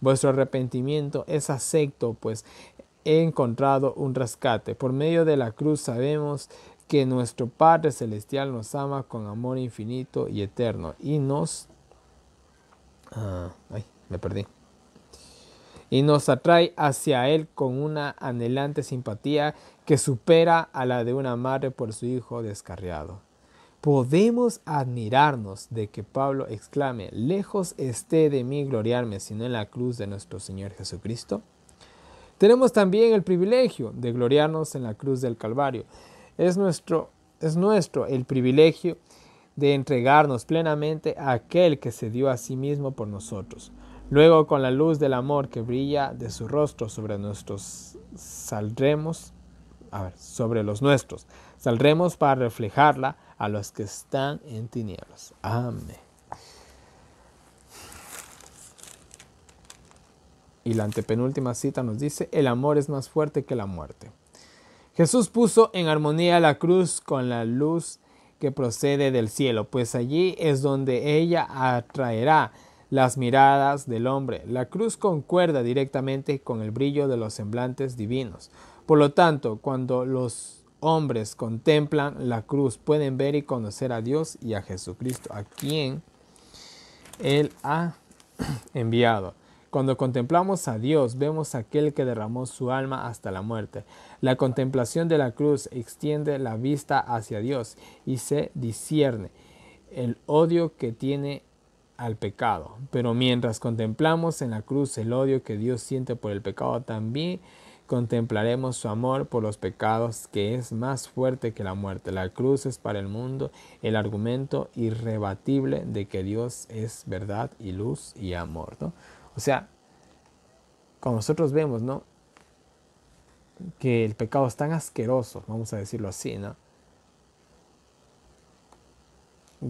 Vuestro arrepentimiento es acepto, pues he encontrado un rescate. Por medio de la cruz sabemos que nuestro Padre Celestial nos ama con amor infinito y eterno y nos... Ah, ay, me perdí y nos atrae hacia Él con una anhelante simpatía que supera a la de una madre por su hijo descarriado. Podemos admirarnos de que Pablo exclame, lejos esté de mí gloriarme, sino en la cruz de nuestro Señor Jesucristo. Tenemos también el privilegio de gloriarnos en la cruz del Calvario. Es nuestro, es nuestro el privilegio de entregarnos plenamente a aquel que se dio a sí mismo por nosotros. Luego, con la luz del amor que brilla de su rostro sobre nuestros, saldremos, sobre los nuestros, saldremos para reflejarla a los que están en tinieblas. Amén. Y la antepenúltima cita nos dice, el amor es más fuerte que la muerte. Jesús puso en armonía la cruz con la luz que procede del cielo, pues allí es donde ella atraerá las miradas del hombre. La cruz concuerda directamente con el brillo de los semblantes divinos. Por lo tanto, cuando los hombres contemplan la cruz, pueden ver y conocer a Dios y a Jesucristo, a quien Él ha enviado. Cuando contemplamos a Dios, vemos a aquel que derramó su alma hasta la muerte. La contemplación de la cruz extiende la vista hacia Dios y se discierne el odio que tiene al pecado. Pero mientras contemplamos en la cruz el odio que Dios siente por el pecado, también contemplaremos su amor por los pecados que es más fuerte que la muerte. La cruz es para el mundo el argumento irrebatible de que Dios es verdad y luz y amor. ¿no? O sea, como nosotros vemos, ¿no? Que el pecado es tan asqueroso, vamos a decirlo así, ¿no?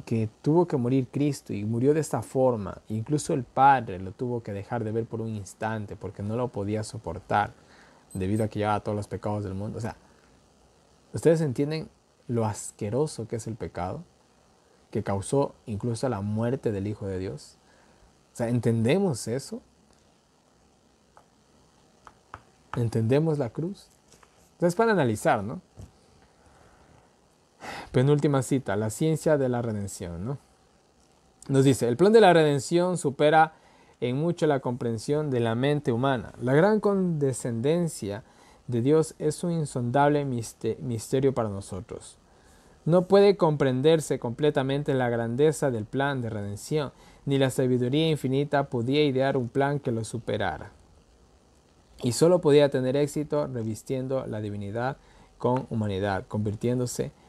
que tuvo que morir Cristo y murió de esta forma, incluso el Padre lo tuvo que dejar de ver por un instante porque no lo podía soportar debido a que llevaba todos los pecados del mundo. O sea, ¿ustedes entienden lo asqueroso que es el pecado? Que causó incluso la muerte del Hijo de Dios. O sea, ¿entendemos eso? ¿Entendemos la cruz? Entonces, para analizar, ¿no? Penúltima cita, la ciencia de la redención. ¿no? Nos dice, el plan de la redención supera en mucho la comprensión de la mente humana. La gran condescendencia de Dios es un insondable misterio para nosotros. No puede comprenderse completamente la grandeza del plan de redención, ni la sabiduría infinita podía idear un plan que lo superara. Y solo podía tener éxito revistiendo la divinidad con humanidad, convirtiéndose en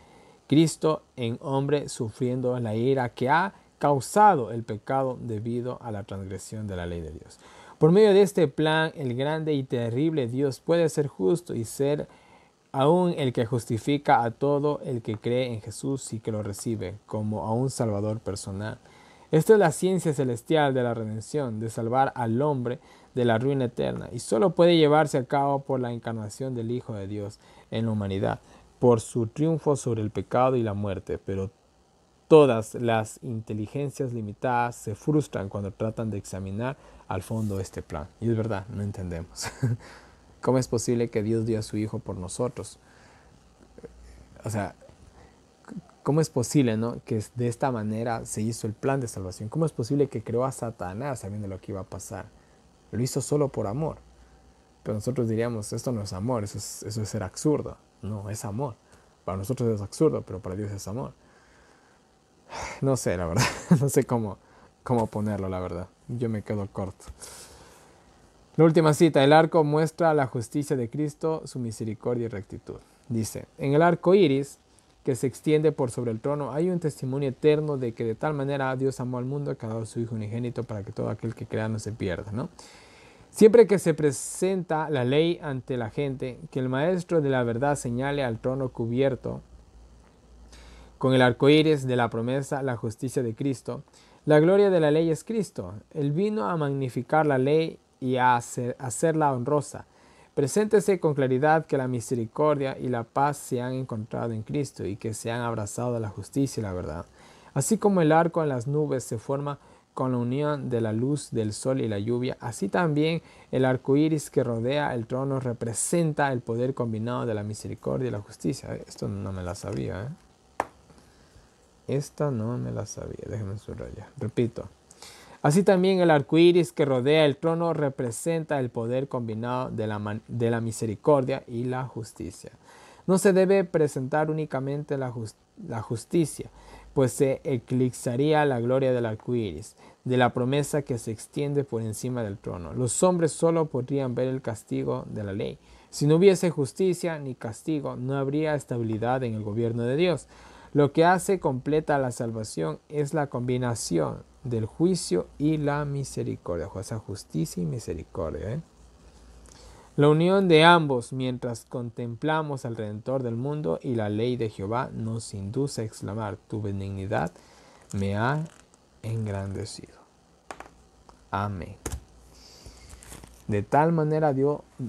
Cristo en hombre sufriendo la ira que ha causado el pecado debido a la transgresión de la ley de Dios. Por medio de este plan, el grande y terrible Dios puede ser justo y ser aún el que justifica a todo el que cree en Jesús y que lo recibe como a un Salvador personal. Esta es la ciencia celestial de la redención, de salvar al hombre de la ruina eterna, y solo puede llevarse a cabo por la encarnación del Hijo de Dios en la humanidad por su triunfo sobre el pecado y la muerte, pero todas las inteligencias limitadas se frustran cuando tratan de examinar al fondo este plan. Y es verdad, no entendemos. ¿Cómo es posible que Dios dio a su Hijo por nosotros? O sea, ¿cómo es posible ¿no? que de esta manera se hizo el plan de salvación? ¿Cómo es posible que creó a Satanás sabiendo lo que iba a pasar? Lo hizo solo por amor. Pero nosotros diríamos, esto no es amor, eso eso es ser absurdo. No, es amor. Para nosotros es absurdo, pero para Dios es amor. No sé, la verdad. No sé cómo, cómo ponerlo, la verdad. Yo me quedo corto. La última cita, el arco muestra la justicia de Cristo, su misericordia y rectitud. Dice, en el arco iris que se extiende por sobre el trono hay un testimonio eterno de que de tal manera Dios amó al mundo que ha dado su Hijo unigénito para que todo aquel que crea no se pierda, ¿no? Siempre que se presenta la ley ante la gente, que el maestro de la verdad señale al trono cubierto con el arco iris de la promesa, la justicia de Cristo. La gloria de la ley es Cristo. Él vino a magnificar la ley y a hacerla honrosa. Preséntese con claridad que la misericordia y la paz se han encontrado en Cristo y que se han abrazado a la justicia y la verdad. Así como el arco en las nubes se forma con la unión de la luz del sol y la lluvia. Así también el arco iris que rodea el trono representa el poder combinado de la misericordia y la justicia. Eh, esto no me la sabía. ¿eh? Esta no me la sabía. Déjenme subrayar. Repito. Así también el arco que rodea el trono representa el poder combinado de la, misericordia y la justicia. No se debe presentar únicamente la justicia, pues se eclipsaría la gloria del arco iris, de la promesa que se extiende por encima del trono. Los hombres solo podrían ver el castigo de la ley. Si no hubiese justicia ni castigo, no habría estabilidad en el gobierno de Dios. Lo que hace completa la salvación es la combinación del juicio y la misericordia. O sea, justicia y misericordia. ¿eh? La unión de ambos mientras contemplamos al Redentor del mundo y la ley de Jehová nos induce a exclamar, tu benignidad me ha engrandecido. Amén. De tal manera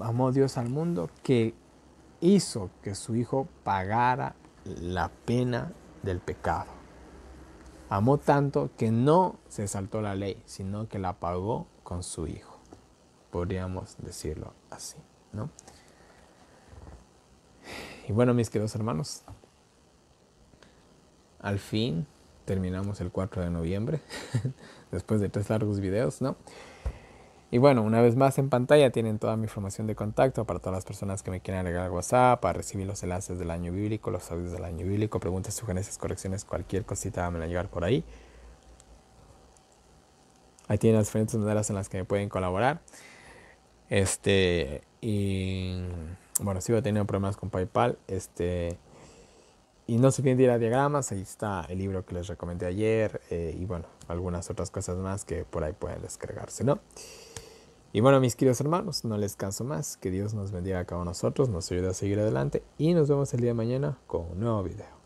amó Dios al mundo que hizo que su Hijo pagara la pena del pecado. Amó tanto que no se saltó la ley, sino que la pagó con su Hijo. Podríamos decirlo así, ¿no? Y bueno, mis queridos hermanos, al fin terminamos el 4 de noviembre, después de tres largos videos, ¿no? Y bueno, una vez más en pantalla tienen toda mi información de contacto para todas las personas que me quieran agregar WhatsApp, para recibir los enlaces del año bíblico, los audios del año bíblico, preguntas, sugerencias, correcciones, cualquier cosita me la llegar por ahí. Ahí tienen las diferentes maneras en las que me pueden colaborar. Este, y bueno, sigo teniendo problemas con PayPal. Este, y no se olviden de diagramas, ahí está el libro que les recomendé ayer eh, y bueno, algunas otras cosas más que por ahí pueden descargarse, ¿no? Y bueno, mis queridos hermanos, no les canso más, que Dios nos bendiga a cada uno de nosotros, nos ayude a seguir adelante y nos vemos el día de mañana con un nuevo video.